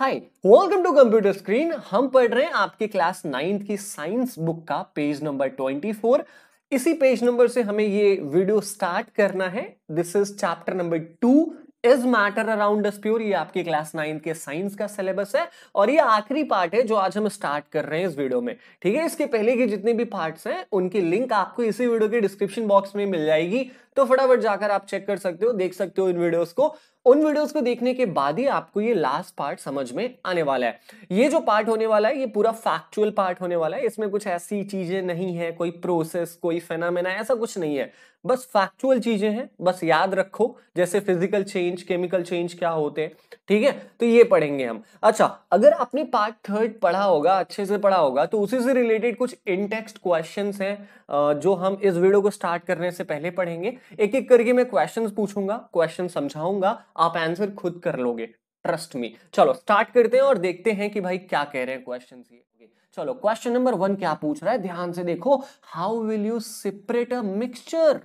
Hi welcome to computer screen हम पढ़ रहे हैं आपकी क्लास नाइन्थ की साइंस बुक का पेज नंबर ट्वेंटी फोर इसी पेज नंबर से हमें ये वीडियो स्टार्ट करना है this is chapter number two is matter around pure ये आपकी क्लास नाइन्थ के साइंस का सिलेबस है और ये आखिरी पार्ट है जो आज हम स्टार्ट कर रहे हैं इस वीडियो में ठीक है इसके पहले के जितने भी पार्ट्स हैं उनकी लिंक आपको इसी वीडियो के डिस्क्रिप्शन बॉक्स में मिल जाएगी तो फटाफट जाकर आप चेक कर सकते हो देख सकते हो इन वीडियोस को उन वीडियोस को देखने के बाद ही आपको ये लास्ट पार्ट समझ में आने वाला है ये जो पार्ट होने वाला है ये पूरा फैक्चुअल पार्ट होने वाला है इसमें कुछ ऐसी चीजें नहीं है कोई प्रोसेस कोई फेनामेना ऐसा कुछ नहीं है बस फैक्चुअल चीजें हैं बस याद रखो जैसे फिजिकल चेंज केमिकल चेंज क्या होते हैं ठीक है तो ये पढ़ेंगे हम अच्छा अगर आपने पार्ट थर्ड पढ़ा होगा अच्छे से पढ़ा होगा तो उसी से रिलेटेड कुछ इन टेक्स्ट क्वेश्चन हैं जो हम इस वीडियो को स्टार्ट करने से पहले पढ़ेंगे एक एक करके मैं क्वेश्चन पूछूंगा क्वेश्चन समझाऊंगा आप आंसर खुद कर लोगे ट्रस्ट मी चलो स्टार्ट करते हैं और देखते हैं कि भाई क्या कह रहे हैं क्वेश्चन चलो क्वेश्चन नंबर वन क्या पूछ रहा है ध्यान से देखो how will you separate a mixture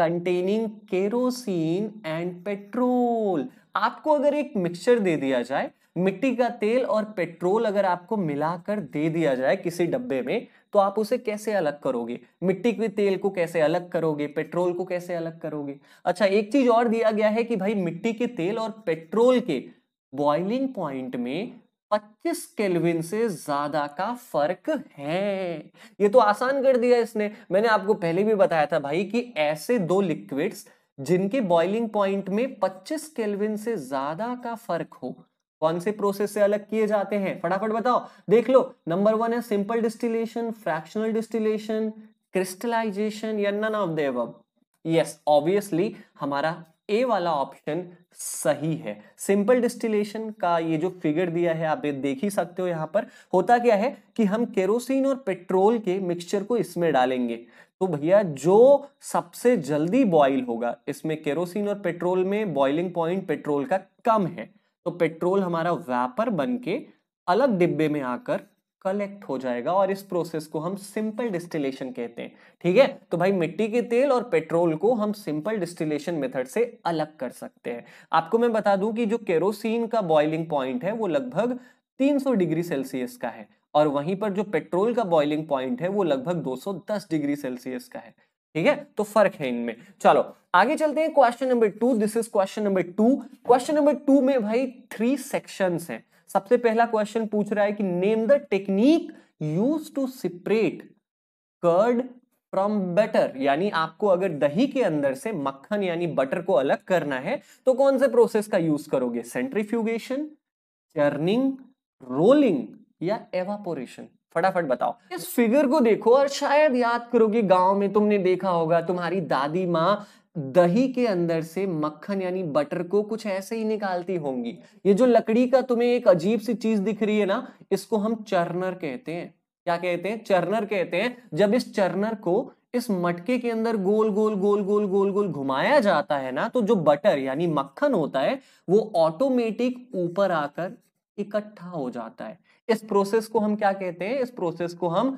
containing kerosene and petrol आपको अगर एक मिक्सचर दे दिया जाए मिट्टी का तेल और पेट्रोल अगर आपको मिलाकर दे दिया जाए किसी डब्बे में तो आप उसे कैसे अलग करोगे मिट्टी के तेल को कैसे अलग करोगे पेट्रोल को कैसे अलग करोगे अच्छा एक चीज और दिया गया है कि भाई मिट्टी के तेल और पेट्रोल के बॉइलिंग पॉइंट में 25 केल्विन से ज्यादा का फर्क है ये तो आसान कर दिया इसने मैंने आपको पहले भी बताया था भाई कि ऐसे दो लिक्विड्स जिनके बॉइलिंग पॉइंट में 25 केल्विन से ज्यादा का फर्क हो कौन से प्रोसेस से अलग किए जाते हैं फटाफट बताओ देख लो नंबर वन है simple distillation fractional distillation crystallization या none of the yes obviously हमारा ए वाला ऑप्शन सही है सिंपल डिस्टिलेशन का ये जो फिगर दिया है आप देख ही सकते हो यहां पर होता क्या है कि हम केरोसिन और पेट्रोल के मिक्सचर को इसमें डालेंगे तो भैया जो सबसे जल्दी बॉइल होगा इसमें केरोसिन और पेट्रोल में बॉइलिंग पॉइंट पेट्रोल का कम है तो पेट्रोल हमारा व्यापर बन के अलग डिब्बे में आकर कलेक्ट हो जाएगा और इस प्रोसेस को हम सिंपल डिस्टिलेशन कहते हैं ठीक है तो भाई मिट्टी के तेल और पेट्रोल को हम सिंपल डिस्टिलेशन मेथड से अलग कर सकते हैं आपको मैं बता दूं कि जो केरोसिन का बॉइलिंग पॉइंट है वो लगभग 300 डिग्री सेल्सियस का है और वहीं पर जो पेट्रोल का बॉइलिंग पॉइंट है वो लगभग 210 डिग्री सेल्सियस का है ठीक है तो फर्क है इनमें चलो आगे चलते हैं question number two this is question number two question number two में भाई थ्री सेक्शन है सबसे पहला क्वेश्चन पूछ रहा है कि name the technique use to separate curd from butter यानी आपको अगर दही के अंदर से मक्खन यानी बटर को अलग करना है तो कौन से प्रोसेस का यूज करोगे सेंट्रीफ्यूगेशन चर्निंग रोलिंग या एवापोरेशन फटाफट बताओ इस फिगर को देखो और शायद याद करोगे गांव में तुमने देखा होगा तुम्हारी दादी माँ दही के अंदर से मक्खन यानी बटर को कुछ ऐसे ही निकालती होंगी ये जो लकड़ी का तुम्हें एक अजीब सी चीज दिख रही है ना इसको हम चर्नर कहते हैं क्या कहते हैं चर्नर कहते हैं जब इस चर्नर को इस मटके के अंदर गोल गोल गोल गोल गोल गोल घुमाया जाता है ना तो जो बटर यानी मक्खन होता है वो ऑटोमेटिक ऊपर आकर इकट्ठा हो जाता है इस प्रोसेस को हम क्या कहते हैं इस प्रोसेस को हम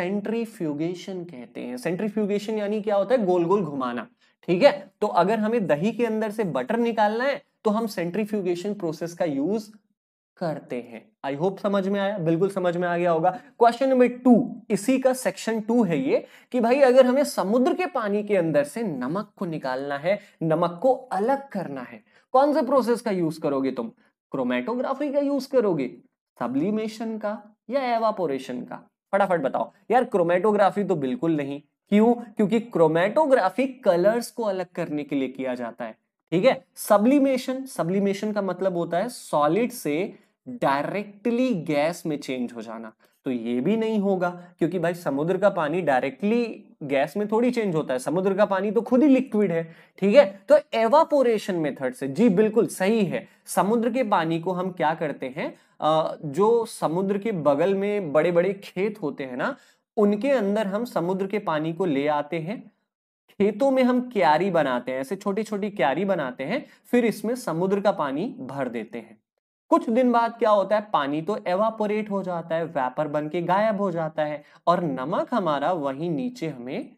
सेंट्रीफ्यूगेशन कहते हैं सेंट्रीफ्यूगेशन यानी क्या होता है गोल गोल घुमाना ठीक है तो अगर हमें दही के अंदर से बटर निकालना है तो हम सेंट्रीफ्यूगेशन प्रोसेस का यूज करते हैं आई होप समझ में आया बिल्कुल समझ में आ गया होगा क्वेश्चन नंबर टू इसी का सेक्शन टू है ये कि भाई अगर हमें समुद्र के पानी के अंदर से नमक को निकालना है नमक को अलग करना है कौन से प्रोसेस का यूज करोगे तुम क्रोमेटोग्राफी का यूज करोगे सब्लिमेशन का या एवापोरेशन का फटाफट बताओ यार क्रोमेटोग्राफी तो बिल्कुल नहीं क्यों क्योंकि क्रोमेटोग्राफी कलर्स को अलग करने के लिए किया जाता है ठीक है सब्लिमेशन सब्लिमेशन का मतलब होता है सॉलिड से डायरेक्टली गैस में चेंज हो जाना तो ये भी नहीं होगा क्योंकि भाई समुद्र का पानी डायरेक्टली गैस में थोड़ी चेंज होता है समुद्र का पानी तो खुद ही लिक्विड है ठीक है तो एवापोरेशन मेथड से जी बिल्कुल सही है समुद्र के पानी को हम क्या करते हैं जो समुद्र के बगल में बड़े बड़े खेत होते हैं ना उनके अंदर हम समुद्र के पानी को ले आते हैं खेतों में हम क्यारी बनाते हैं ऐसे छोटी छोटी क्यारी बनाते हैं फिर इसमें समुद्र का पानी भर देते हैं कुछ दिन बाद क्या होता है पानी तो एवापोरेट हो जाता है वेपर बन के गायब हो जाता है और नमक हमारा वहीं नीचे हमें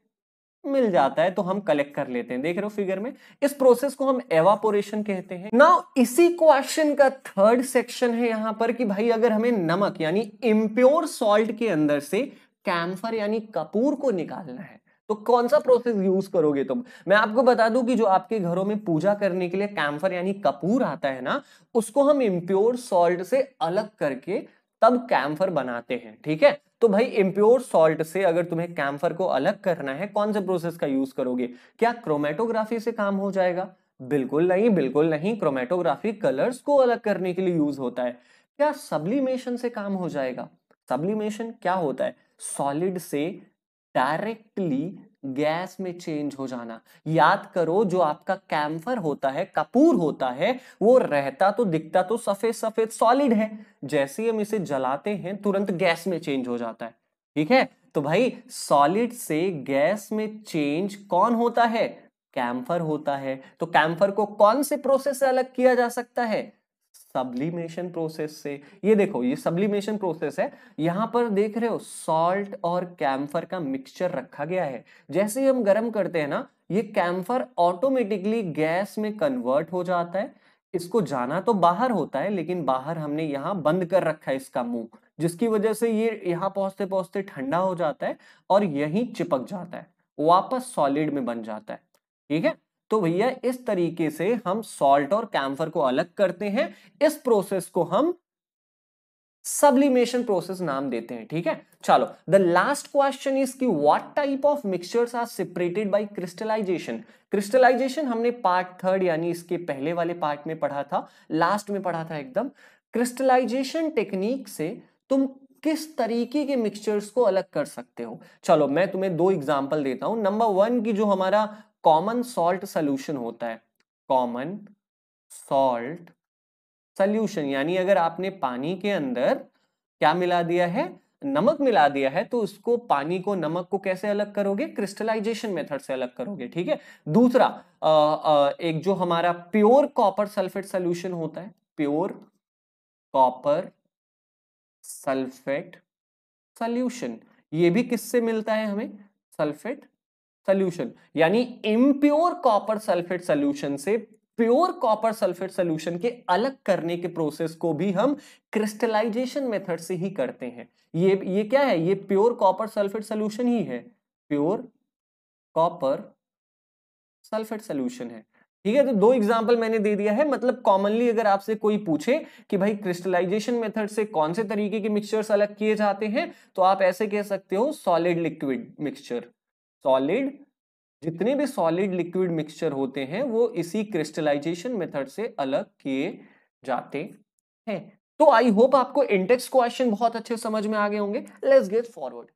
मिल जाता है तो हम कलेक्ट कर लेते हैं देख रहे हो फिगर में इस प्रोसेस को हम एवापोरेशन कहते हैं नाउ इसी क्वेश्चन का थर्ड सेक्शन है यहां पर कि भाई अगर हमें नमक यानी इम्प्योर सॉल्ट के अंदर से कैम्फर यानी कपूर को निकालना है तो कौन सा प्रोसेस यूज करोगे तुम मैं आपको बता दूं कि जो आपके घरों में पूजा करने के लिए कैम्फर यानी कपूर आता है ना उसको हम इम्प्योर सॉल्ट से अलग करके तब कैम्फर बनाते हैं ठीक है तो भाई इम्प्योर सॉल्ट से अगर तुम्हें कैम्फर को अलग करना है कौन से प्रोसेस का यूज करोगे क्या क्रोमेटोग्राफी से काम हो जाएगा बिल्कुल नहीं बिल्कुल नहीं क्रोमेटोग्राफी कलर्स को अलग करने के लिए यूज होता है क्या सब्लिमेशन से काम हो जाएगा सब्लिमेशन क्या होता है सॉलिड से डायरेक्टली गैस में चेंज हो जाना याद करो जो आपका कैम्फर होता है कपूर होता है वो रहता तो दिखता तो सफेद सफेद सॉलिड है जैसे ही हम इसे जलाते हैं तुरंत गैस में चेंज हो जाता है ठीक है तो भाई सॉलिड से गैस में चेंज कौन होता है कैम्फर होता है तो कैम्फर को कौन से प्रोसेस से अलग किया जा सकता है सब्लिमेशन प्रोसेस से ये देखो ये सब्लिमेशन प्रोसेस है यहाँ पर देख रहे हो सॉल्ट और कैम्फर का मिक्सचर रखा गया है जैसे ही हम गर्म करते हैं ना ये कैम्फर ऑटोमेटिकली गैस में कन्वर्ट हो जाता है इसको जाना तो बाहर होता है लेकिन बाहर हमने यहाँ बंद कर रखा है इसका मुंह जिसकी वजह से ये यहाँ पहुंचते पहुंचते ठंडा हो जाता है और यही चिपक जाता है वापस सॉलिड में बन जाता है ठीक है तो भैया इस तरीके से हम सॉल्ट और कैम्फर को अलग करते हैं इस प्रोसेस को हम सब्लिमेशन प्रोसेस नाम देते हैं ठीक है चलो द लास्ट क्वेश्चन इज कि what type of mixtures are separated by crystallization crystallization हमने पार्ट थर्ड यानी इसके पहले वाले पार्ट में पढ़ा था लास्ट में पढ़ा था एकदम क्रिस्टलाइजेशन टेक्निक से तुम किस तरीके के मिक्सचर्स को अलग कर सकते हो चलो मैं तुम्हें दो एग्जाम्पल देता हूं नंबर वन की जो हमारा कॉमन सॉल्ट सोल्यूशन होता है कॉमन सॉल्ट सोल्यूशन यानी अगर आपने पानी के अंदर क्या मिला दिया है नमक मिला दिया है तो उसको पानी को नमक को कैसे अलग करोगे क्रिस्टलाइजेशन मेथड से अलग करोगे ठीक है दूसरा आ, आ, एक जो हमारा प्योर कॉपर सल्फेट सोल्यूशन होता है प्योर कॉपर सल्फेट सोल्यूशन ये भी किससे मिलता है हमें सल्फेट सोल्यूशन यानी इम्प्योर कॉपर सल्फेट सोल्यूशन से प्योर कॉपर सल्फेट सोल्यूशन के अलग करने के प्रोसेस को भी हम क्रिस्टलाइजेशन मेथड से ही करते हैं ये ये क्या है ये प्योर कॉपर सल्फेट सोल्यूशन ही है प्योर कॉपर सल्फेट सोल्यूशन है ठीक है तो दो एग्जाम्पल मैंने दे दिया है मतलब कॉमनली अगर आपसे कोई पूछे कि भाई क्रिस्टलाइजेशन मेथड से कौन से तरीके के मिक्सचर्स अलग किए जाते हैं तो आप ऐसे कह सकते हो सॉलिड लिक्विड मिक्सचर सॉलिड जितने भी सॉलिड लिक्विड मिक्सचर होते हैं वो इसी क्रिस्टलाइजेशन मेथड से अलग किए जाते हैं तो आई होप आपको इंटेक्स क्वेश्चन बहुत अच्छे समझ में आ गए होंगे let's get forward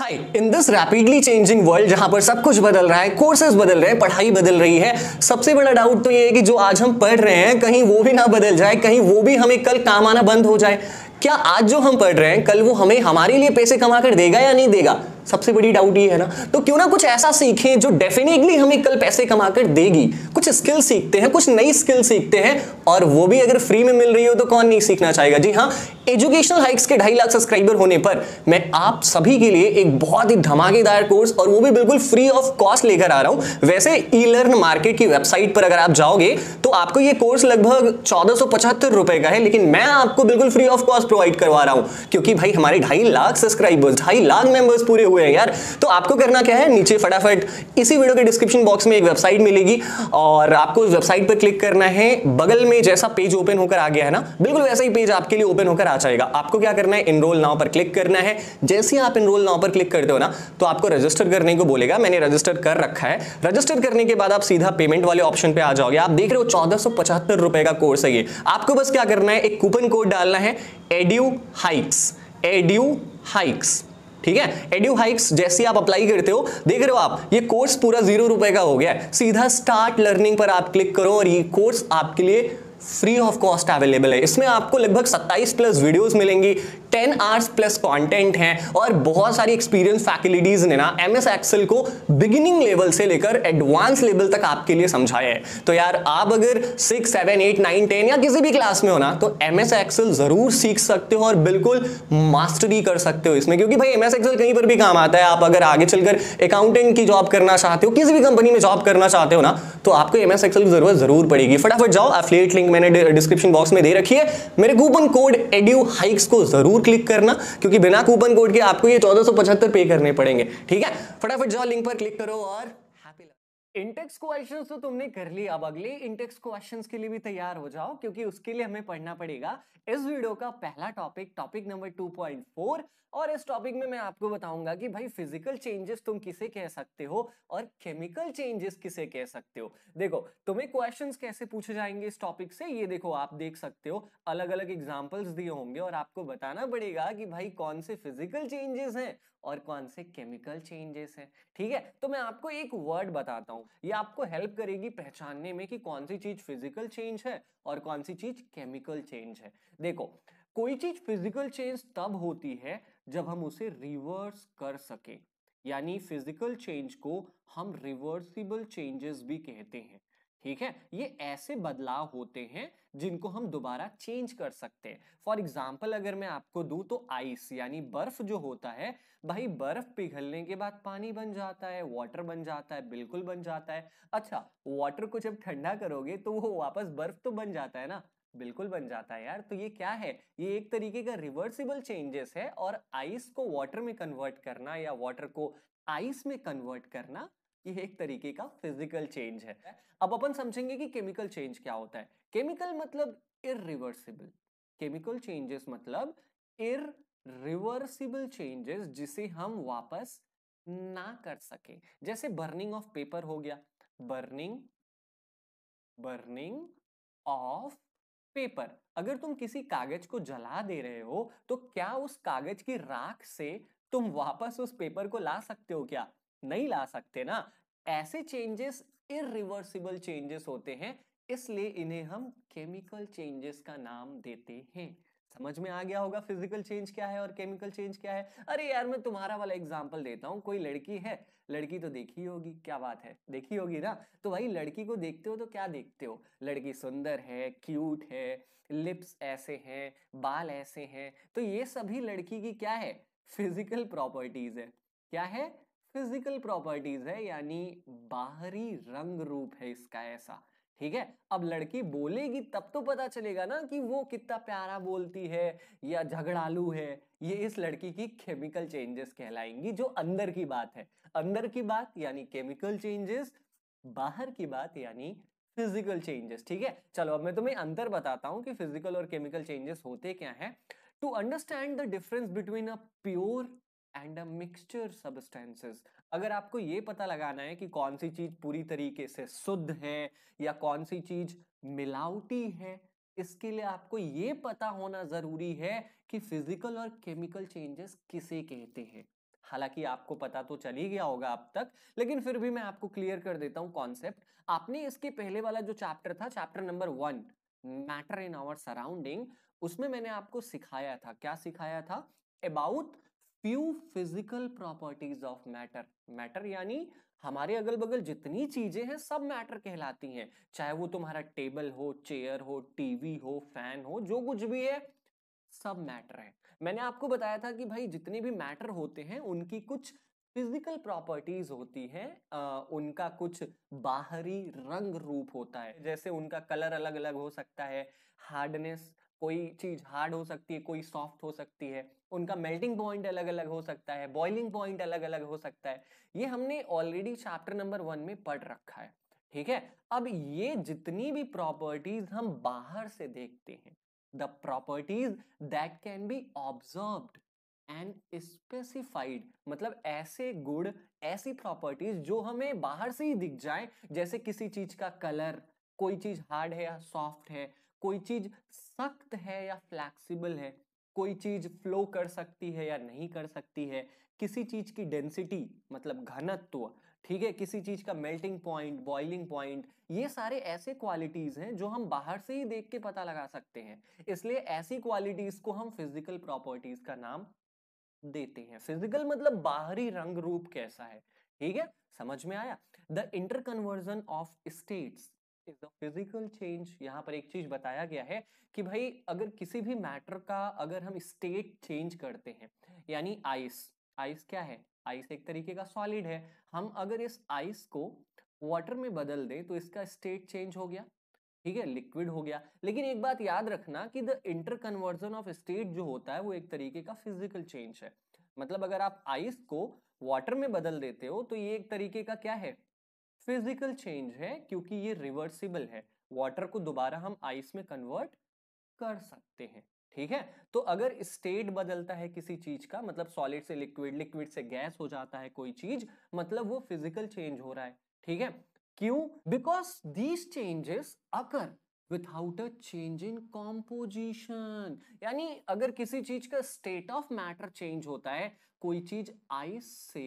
hi in this rapidly changing world जहां पर सब कुछ बदल रहा है कोर्सेज बदल रहे हैं पढ़ाई बदल रही है सबसे बड़ा डाउट तो ये है कि जो आज हम पढ़ रहे हैं कहीं वो भी ना बदल जाए कहीं वो भी हमें कल काम आना बंद हो जाए क्या आज जो हम पढ़ रहे हैं कल वो हमें हमारे लिए पैसे कमा कर देगा या नहीं देगा सबसे बड़ी डाउट ये है ना तो क्यों ना कुछ ऐसा सीखें जो डेफिनेटली हमें कल पैसे कमा कर देगी कुछ स्किल सीखते हैं कुछ नई स्किल सीखते हैं और वो भी अगर फ्री में मिल रही हो तो कौन नहीं सीखना चाहेगा जी हाँ एजुकेशनल हाइक्स के ढाई लाख सब्सक्राइबर होने पर मैं आप सभी के लिए एक बहुत ही धमाकेदार कोर्स और वो भी बिल्कुल फ्री ऑफ कॉस्ट लेकर आ रहा हूं वैसे ई लर्न मार्केट की वेबसाइट पर अगर आप जाओगे तो आपको ये कोर्स लगभग चौदह रुपए का है लेकिन मैं आपको बिल्कुल फ्री ऑफ कॉस्ट प्रोवाइड करवा रहा हूं क्योंकि भाई हमारे ढाई लाख सब्सक्राइबर्स ढाई लाख मेंबर्स पूरे हुए हैं यार तो आपको करना क्या है नीचे फटाफट इसी वीडियो के डिस्क्रिप्शन बॉक्स में एक वेबसाइट मिलेगी और आपको उस वेबसाइट पर क्लिक करना है बगल में जैसा पेज ओपन होकर आ गया है ना बिल्कुल वैसा ही पेज आपके लिए ओपन होकर आ जाएगा आपको क्या करना है इनरोल नाव पर क्लिक करना है जैसे ही आप इनरोल नाव पर क्लिक करते हो ना तो आपको रजिस्टर करने को बोलेगा मैंने रजिस्टर कर रखा है रजिस्टर करने के बाद आप सीधा पेमेंट वाले ऑप्शन पर आ जाओगे आप देख रहे हो चौदह रुपए का कोर्स है ये आपको बस क्या करना है एक कूपन कोड डालना है एड्यू हाइक्स एड्यू हाइक्स ठीक है एड्यू हाइक्स जैसे आप अप्लाई करते हो देख रहे हो आप ये कोर्स पूरा जीरो रुपए का हो गया है सीधा स्टार्ट लर्निंग पर आप क्लिक करो और ये कोर्स आपके लिए फ्री ऑफ कॉस्ट अवेलेबल है इसमें आपको लगभग 27 प्लस वीडियोस मिलेंगी टेन आवर्स प्लस कॉन्टेंट है और बहुत सारी एक्सपीरियंस फैकल्टीज ने ना एम एस एक्सल को बिगिनिंग लेवल से लेकर एडवांस लेवल तक आपके लिए समझाया है तो यार आप अगर six seven eight nine ten या किसी भी क्लास में हो ना तो एम एस एक्सल जरूर सीख सकते हो और बिल्कुल मास्टरी कर सकते हो इसमें क्योंकि भाई एम एस एक्सल कहीं पर भी काम आता है आप अगर आगे चलकर अकाउंटेंट की जॉब करना चाहते हो किसी भी कंपनी में जॉब करना चाहते हो ना तो आपको एम एस एक्सल की जरूरत जरूर पड़ेगी फटाफट जाओ एफिलिएट लिंक मैंने डिस्क्रिप्शन बॉक्स में दे रखी है मेरे कूपन कोड एड्यू हाइक्स को जरूर क्लिक करना क्योंकि बिना कूपन कोड के आपको ये चौदह पे करने पड़ेंगे ठीक है फटाफट जाओ लिंक पर क्लिक करो और इंटेक्स क्वेश्चन तो तुमने कर लिया अब अगले इंटेक्स क्वेश्चन के लिए भी तैयार हो जाओ क्योंकि उसके लिए हमें पढ़ना पड़ेगा इस वीडियो का पहला टॉपिक टॉपिक नंबर 2.4 और इस टॉपिक में मैं आपको बताऊंगा कि भाई फिजिकल चेंजेस तुम किसे कह सकते हो और केमिकल चेंजेस किसे कह सकते हो देखो तुम्हें क्वेश्चंस कैसे पूछे जाएंगे इस टॉपिक से ये देखो आप देख सकते हो अलग अलग एग्जांपल्स दिए होंगे और आपको बताना पड़ेगा कि भाई कौन से फिजिकल चेंजेस हैं और कौन से केमिकल चेंजेस हैं ठीक है तो मैं आपको एक वर्ड बताता हूँ ये आपको हेल्प करेगी पहचानने में कि कौन सी चीज फिजिकल चेंज है और कौन सी चीज केमिकल चेंज है देखो कोई चीज फिजिकल चेंज तब होती है जब हम उसे रिवर्स कर सके यानी फिजिकल चेंज को हम रिवर्सिबल चेंजेस भी कहते हैं ठीक है ये ऐसे बदलाव होते हैं जिनको हम दोबारा चेंज कर सकते हैं फॉर एग्जाम्पल अगर मैं आपको दू तो आइस यानी बर्फ जो होता है भाई बर्फ पिघलने के बाद पानी बन जाता है वाटर बन जाता है बिल्कुल बन जाता है अच्छा वाटर को जब ठंडा करोगे तो वो वापस बर्फ तो बन जाता है ना बिल्कुल बन जाता है यार तो ये क्या है ये एक तरीके का रिवर्सिबल चेंजेस है और आइस को वाटर में कन्वर्ट करना या वाटर को आइस में कन्वर्ट करना ये एक तरीके का फिजिकल चेंज है अब अपन समझेंगे कि केमिकल चेंज क्या होता है केमिकल मतलब इरिवर्सिबल केमिकल चेंजेस मतलब इरिवर्सिबल चेंजेस जिसे हम वापस ना कर सके जैसे बर्निंग ऑफ पेपर हो गया बर्निंग बर्निंग ऑफ पेपर अगर तुम किसी कागज को जला दे रहे हो तो क्या उस कागज की राख से तुम वापस उस पेपर को ला सकते हो क्या नहीं ला सकते ना ऐसे चेंजेस इरिवर्सिबल चेंजेस होते हैं इसलिए इन्हें हम केमिकल चेंजेस का नाम देते हैं समझ में आ गया होगा फिजिकल चेंज क्या है और केमिकल चेंज क्या है अरे यार मैं तुम्हारा वाला एग्जांपल देता हूँ कोई लड़की है लड़की तो देखी होगी क्या बात है देखी होगी ना तो भाई लड़की को देखते हो तो क्या देखते हो लड़की सुंदर है क्यूट है लिप्स ऐसे हैं बाल ऐसे हैं तो ये सभी लड़की की क्या है फिजिकल प्रॉपर्टीज है क्या है फिजिकल प्रॉपर्टीज है यानी बाहरी रंग रूप है इसका ऐसा ठीक है अब लड़की बोलेगी तब तो पता चलेगा ना कि वो कितना प्यारा बोलती है या झगड़ालू है ये इस लड़की की केमिकल चेंजेस कहलाएंगी जो अंदर की बात है अंदर की बात यानी केमिकल चेंजेस बाहर की बात यानी फिजिकल चेंजेस ठीक है चलो अब मैं तुम्हें अंतर बताता हूँ कि फिजिकल और केमिकल चेंजेस होते क्या है to understand the difference between a pure and a mixture substances अगर आपको ये पता लगाना है कि कौन सी चीज पूरी तरीके से शुद्ध है या कौन सी चीज मिलावटी है इसके लिए आपको ये पता होना जरूरी है कि फिजिकल और केमिकल चेंजेस किसे कहते हैं हालांकि आपको पता तो चल ही गया होगा अब तक लेकिन फिर भी मैं आपको क्लियर कर देता हूँ कॉन्सेप्ट आपने इसके पहले वाला जो चैप्टर था chapter number one matter in our surrounding उसमें मैंने आपको सिखाया था क्या सिखाया था about few physical properties of matter matter यानी हमारे अगल बगल जितनी चीजें हैं सब मैटर कहलाती हैं चाहे वो तुम्हारा टेबल हो चेयर हो टीवी हो फैन हो जो कुछ भी है सब मैटर है मैंने आपको बताया था कि भाई जितने भी मैटर होते हैं उनकी कुछ फिजिकल प्रॉपर्टीज होती हैं उनका कुछ बाहरी रंग रूप होता है जैसे उनका कलर अलग अलग हो सकता है हार्डनेस कोई चीज हार्ड हो सकती है कोई सॉफ्ट हो सकती है उनका मेल्टिंग पॉइंट अलग अलग हो सकता है बॉइलिंग पॉइंट अलग अलग हो सकता है ये हमने ऑलरेडी चैप्टर नंबर वन में पढ़ रखा है ठीक है अब ये जितनी भी प्रॉपर्टीज हम बाहर से देखते हैं the properties that can be observe and specified मतलब ऐसे गुड ऐसी प्रॉपर्टीज जो हमें बाहर से ही दिख जाए जैसे किसी चीज का कलर कोई चीज हार्ड है या सॉफ्ट है कोई चीज सख्त है या फ्लैक्सीबल है कोई चीज़ फ्लो कर सकती है या नहीं कर सकती है किसी चीज़ की डेंसिटी मतलब घनत्व ठीक है किसी चीज़ का मेल्टिंग पॉइंट बॉइलिंग पॉइंट ये सारे ऐसे क्वालिटीज़ हैं जो हम बाहर से ही देख के पता लगा सकते हैं इसलिए ऐसी क्वालिटीज़ को हम फिजिकल प्रॉपर्टीज़ का नाम देते हैं फिजिकल मतलब बाहरी रंग रूप कैसा है ठीक है समझ में आया the interconversion of states is the physical change यहाँ पर एक चीज बताया गया है कि भाई अगर किसी भी मैटर का अगर हम स्टेट चेंज करते हैं यानी आइस आइस क्या है आइस एक तरीके का सॉलिड है हम अगर इस आइस को वाटर में बदल दें तो इसका स्टेट चेंज हो गया ठीक है लिक्विड हो गया लेकिन एक बात याद रखना कि the inter conversion of state जो होता है वो एक तरीके का फिजिकल चेंज है मतलब अगर आप आइस को वाटर में बदल देते हो तो ये एक तरीके का क्या है फिजिकल चेंज है क्योंकि ये रिवर्सिबल है वाटर को दोबारा हम आइस में कन्वर्ट कर सकते हैं ठीक है तो अगर स्टेट बदलता है किसी चीज का मतलब सॉलिड से लिक्विड लिक्विड से गैस हो जाता है कोई चीज मतलब वो फिजिकल चेंज हो रहा है ठीक है क्यों because these changes occur without a change in composition यानी अगर किसी चीज का स्टेट ऑफ मैटर चेंज होता है कोई चीज आइस से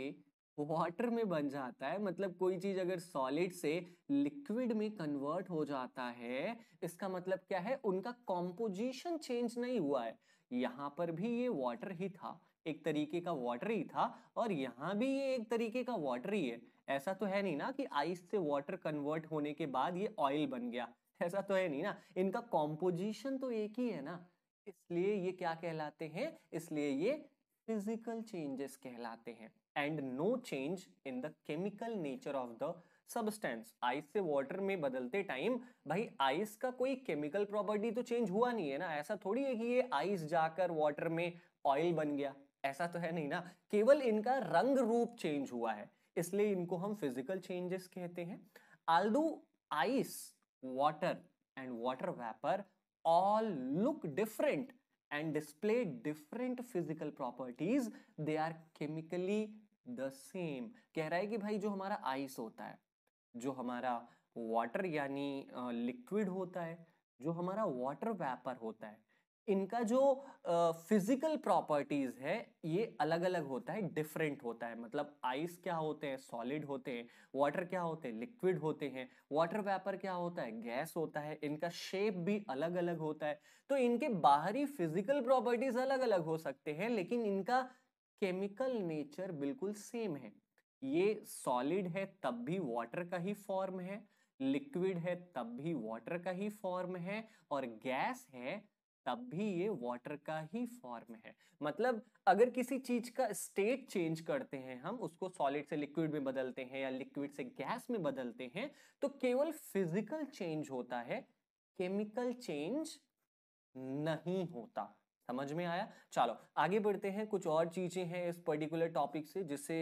वाटर में बन जाता है मतलब कोई चीज अगर सॉलिड से लिक्विड में कन्वर्ट हो जाता है इसका मतलब क्या है उनका कॉम्पोजिशन चेंज नहीं हुआ है यहाँ पर भी ये वाटर ही था एक तरीके का वाटर ही था और यहाँ भी ये एक तरीके का वाटर ही है ऐसा तो है नहीं ना कि आइस से वाटर कन्वर्ट होने के बाद ये ऑयल बन गया ऐसा तो है नहीं ना इनका कॉम्पोजिशन तो एक ही है ना इसलिए ये क्या कहलाते हैं इसलिए ये फिजिकल चेंजेस कहलाते हैं and no change in the chemical nature of the substance ice से वाटर में बदलते टाइम भाई आइस का कोई केमिकल प्रॉपर्टी तो चेंज हुआ नहीं है ना ऐसा थोड़ी है कि ये आइस जाकर वाटर में ऑयल बन गया ऐसा तो है नहीं ना केवल इनका रंग रूप चेंज हुआ है इसलिए इनको हम फिजिकल चेंजेस कहते हैं although ice water and water vapour all look different and display different physical properties they are chemically the same कह रहा है कि भाई जो हमारा आइस होता है जो हमारा वाटर यानी लिक्विड होता है जो हमारा वाटर वेपर होता है इनका जो फिजिकल uh, प्रॉपर्टीज है ये अलग अलग होता है डिफरेंट होता है मतलब आइस क्या होते हैं सॉलिड होते हैं वाटर क्या होते हैं लिक्विड होते हैं वाटर वेपर क्या होता है गैस होता है इनका शेप भी अलग अलग होता है तो इनके बाहरी फिजिकल प्रॉपर्टीज अलग अलग हो सकते हैं लेकिन इनका केमिकल नेचर बिल्कुल सेम है ये सॉलिड है तब भी वाटर का ही फॉर्म है लिक्विड है तब भी वाटर का ही फॉर्म है और गैस है तब भी ये वाटर का ही फॉर्म है मतलब अगर किसी चीज का स्टेट चेंज करते हैं हम उसको सॉलिड से लिक्विड में बदलते हैं या लिक्विड से गैस में बदलते हैं तो केवल फिजिकल चेंज होता है केमिकल चेंज नहीं होता समझ में आया चलो आगे बढ़ते हैं कुछ और चीजें हैं इस पर्टिकुलर टॉपिक से जिसे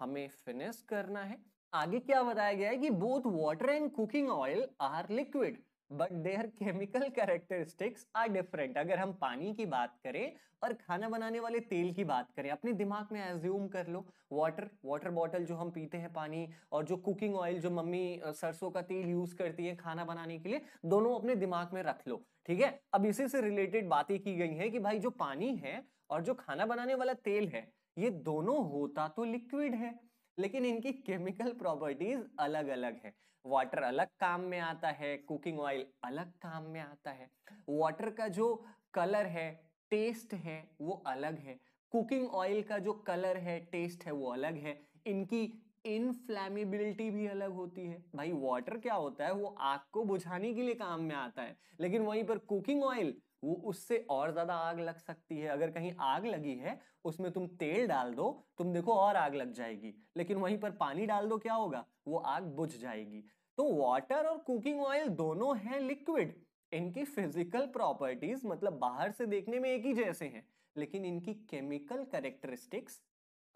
हमें फिनिश करना है आगे क्या बताया गया है कि both water and cooking oil are liquid but their chemical characteristics are different अगर हम पानी की बात करें और खाना बनाने वाले तेल की बात करें अपने दिमाग में एज्यूम कर लो वाटर वाटर बॉटल जो हम पीते हैं पानी और जो कुकिंग ऑयल जो मम्मी सरसों का तेल यूज करती है खाना बनाने के लिए दोनों अपने दिमाग में रख लो ठीक है अब इसी से रिलेटेड बातें की गई है कि भाई जो पानी है और जो खाना बनाने वाला तेल है ये दोनों होता तो लिक्विड है लेकिन इनकी केमिकल प्रॉपर्टीज अलग अलग है वाटर अलग काम में आता है कुकिंग ऑयल अलग काम में आता है वाटर का जो कलर है टेस्ट है वो अलग है कुकिंग ऑयल का जो कलर है टेस्ट है वो अलग है इनकी इनफ्लैमेबिलिटी भी अलग होती है भाई वाटर क्या होता है वो आग को बुझाने के लिए काम में आता है लेकिन वहीं पर कुकिंग ऑयल वो उससे और ज्यादा आग लग सकती है अगर कहीं आग लगी है उसमें तुम तेल डाल दो तुम देखो और आग लग जाएगी लेकिन वहीं पर पानी डाल दो क्या होगा वो आग बुझ जाएगी तो वाटर और कुकिंग ऑयल दोनों हैं लिक्विड इनकी फिजिकल प्रॉपर्टीज मतलब बाहर से देखने में एक ही जैसे हैं लेकिन इनकी केमिकल करेक्टरिस्टिक्स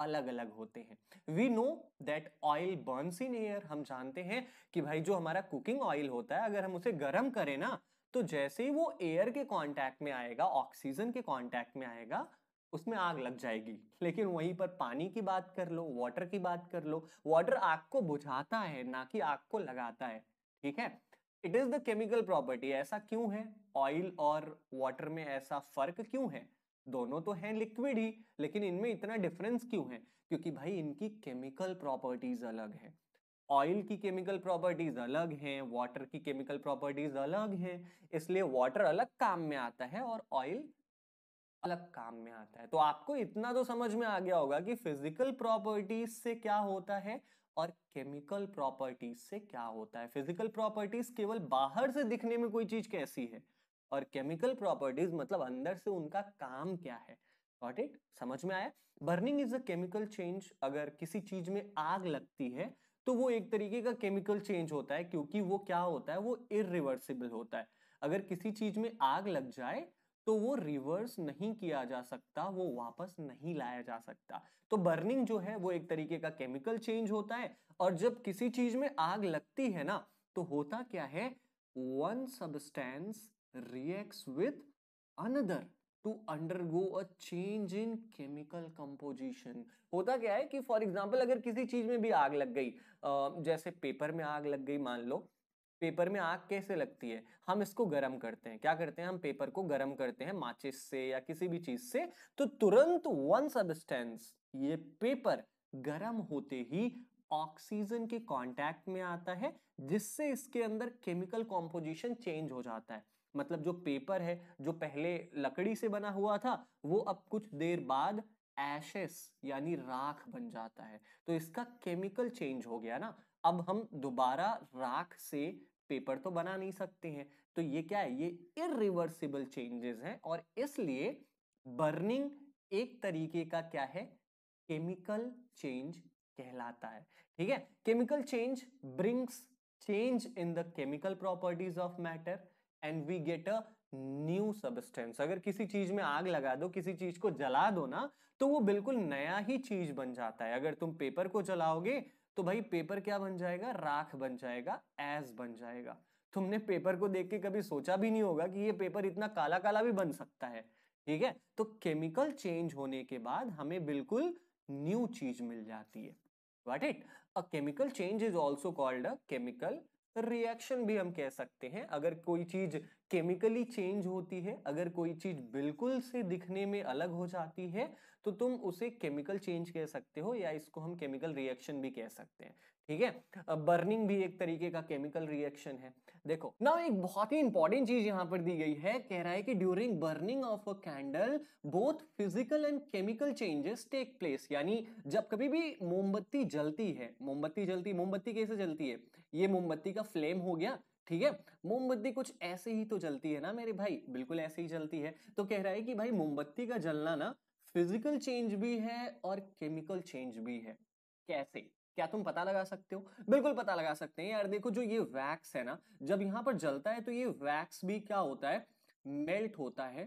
अलग अलग होते हैं we know that oil burns in air हम जानते हैं कि भाई जो हमारा कुकिंग ऑयल होता है अगर हम उसे गर्म करें ना तो जैसे ही वो एयर के कांटेक्ट में आएगा ऑक्सीजन के कांटेक्ट में आएगा उसमें आग लग जाएगी लेकिन वहीं पर पानी की बात कर लो वाटर की बात कर लो वाटर आग को बुझाता है ना कि आग को लगाता है ठीक है it is the chemical property ऐसा क्यों है ऑयल और वाटर में ऐसा फर्क क्यों है दोनों तो हैं लिक्विड ही लेकिन इनमें इतना डिफरेंस क्यों है क्योंकि भाई इनकी केमिकल प्रॉपर्टीज अलग है ऑयल की केमिकल प्रॉपर्टीज अलग हैं वाटर की केमिकल प्रॉपर्टीज अलग हैं इसलिए वाटर अलग काम में आता है और ऑयल अलग काम में आता है तो आपको इतना तो समझ में आ गया होगा कि फिजिकल प्रॉपर्टीज से क्या होता है और केमिकल प्रॉपर्टीज से क्या होता है फिजिकल प्रॉपर्टीज केवल बाहर से दिखने में कोई चीज कैसी है और केमिकल प्रॉपर्टीज मतलब अंदर से उनका काम क्या है समझ में आया burning is a chemical change अगर किसी चीज में आग लगती है तो वो एक तरीके का केमिकल चेंज होता है क्योंकि वो क्या होता है वो इरिवर्सिबल होता है अगर किसी चीज में आग लग जाए तो वो रिवर्स नहीं किया जा सकता वो वापस नहीं लाया जा सकता तो बर्निंग जो है वो एक तरीके का केमिकल चेंज होता है और जब किसी चीज में आग लगती है ना तो होता क्या है one substance reacts with another to undergo a change in chemical composition होता क्या है कि फॉर एग्जाम्पल अगर किसी चीज में भी आग लग गई जैसे पेपर में आग लग गई मान लो पेपर में आग कैसे लगती है हम इसको गर्म करते हैं क्या करते हैं हम पेपर को गर्म करते हैं माचिस से या किसी भी चीज से तो तुरंत वन सबस्टेंस ये पेपर गर्म होते ही ऑक्सीजन के कांटेक्ट में आता है जिससे इसके अंदर केमिकल कॉम्पोजिशन चेंज हो जाता है मतलब जो पेपर है जो पहले लकड़ी से बना हुआ था वो अब कुछ देर बाद एशेस यानी राख बन जाता है तो इसका केमिकल चेंज हो गया ना अब हम दोबारा राख से पेपर तो बना नहीं सकते हैं तो ये क्या है ये इरिवर्सिबल चेंजेस हैं और इसलिए बर्निंग एक तरीके का क्या है केमिकल चेंज कहलाता है ठीक है chemical change brings change in the chemical properties of matter and we get a new substance अगर किसी चीज में आग लगा दो किसी चीज को जला दो ना तो वो बिल्कुल नया ही चीज बन जाता है अगर तुम पेपर को जलाओगे तो भाई पेपर क्या बन जाएगा राख बन जाएगा एज बन जाएगा तुमने पेपर को देख के कभी सोचा भी नहीं होगा कि ये पेपर इतना काला काला भी बन सकता है ठीक है तो केमिकल चेंज होने के बाद हमें बिल्कुल न्यू चीज मिल जाती है what it a chemical change is also called a chemical reaction भी हम कह सकते हैं अगर कोई चीज केमिकली चेंज होती है अगर कोई चीज बिल्कुल से दिखने में अलग हो जाती है तो तुम उसे केमिकल चेंज कह सकते हो या इसको हम केमिकल रिएक्शन भी कह सकते हैं ठीक है बर्निंग भी एक तरीके का केमिकल रिएक्शन है देखो ना एक बहुत ही इंपॉर्टेंट चीज यहाँ पर दी गई है कह रहा है कि during burning of a candle both physical and chemical changes take place यानी जब कभी भी मोमबत्ती जलती है मोमबत्ती जलती मोमबत्ती कैसे जलती है ये मोमबत्ती का फ्लेम हो गया ठीक है मोमबत्ती कुछ ऐसे ही तो जलती है ना मेरे भाई बिल्कुल ऐसे ही जलती है तो कह रहा है कि भाई मोमबत्ती का जलना ना फिजिकल चेंज भी है और केमिकल चेंज भी है कैसे क्या तुम पता लगा सकते हो बिल्कुल पता लगा सकते हैं यार देखो जो ये वैक्स है ना जब यहाँ पर जलता है तो ये वैक्स भी क्या होता है मेल्ट होता है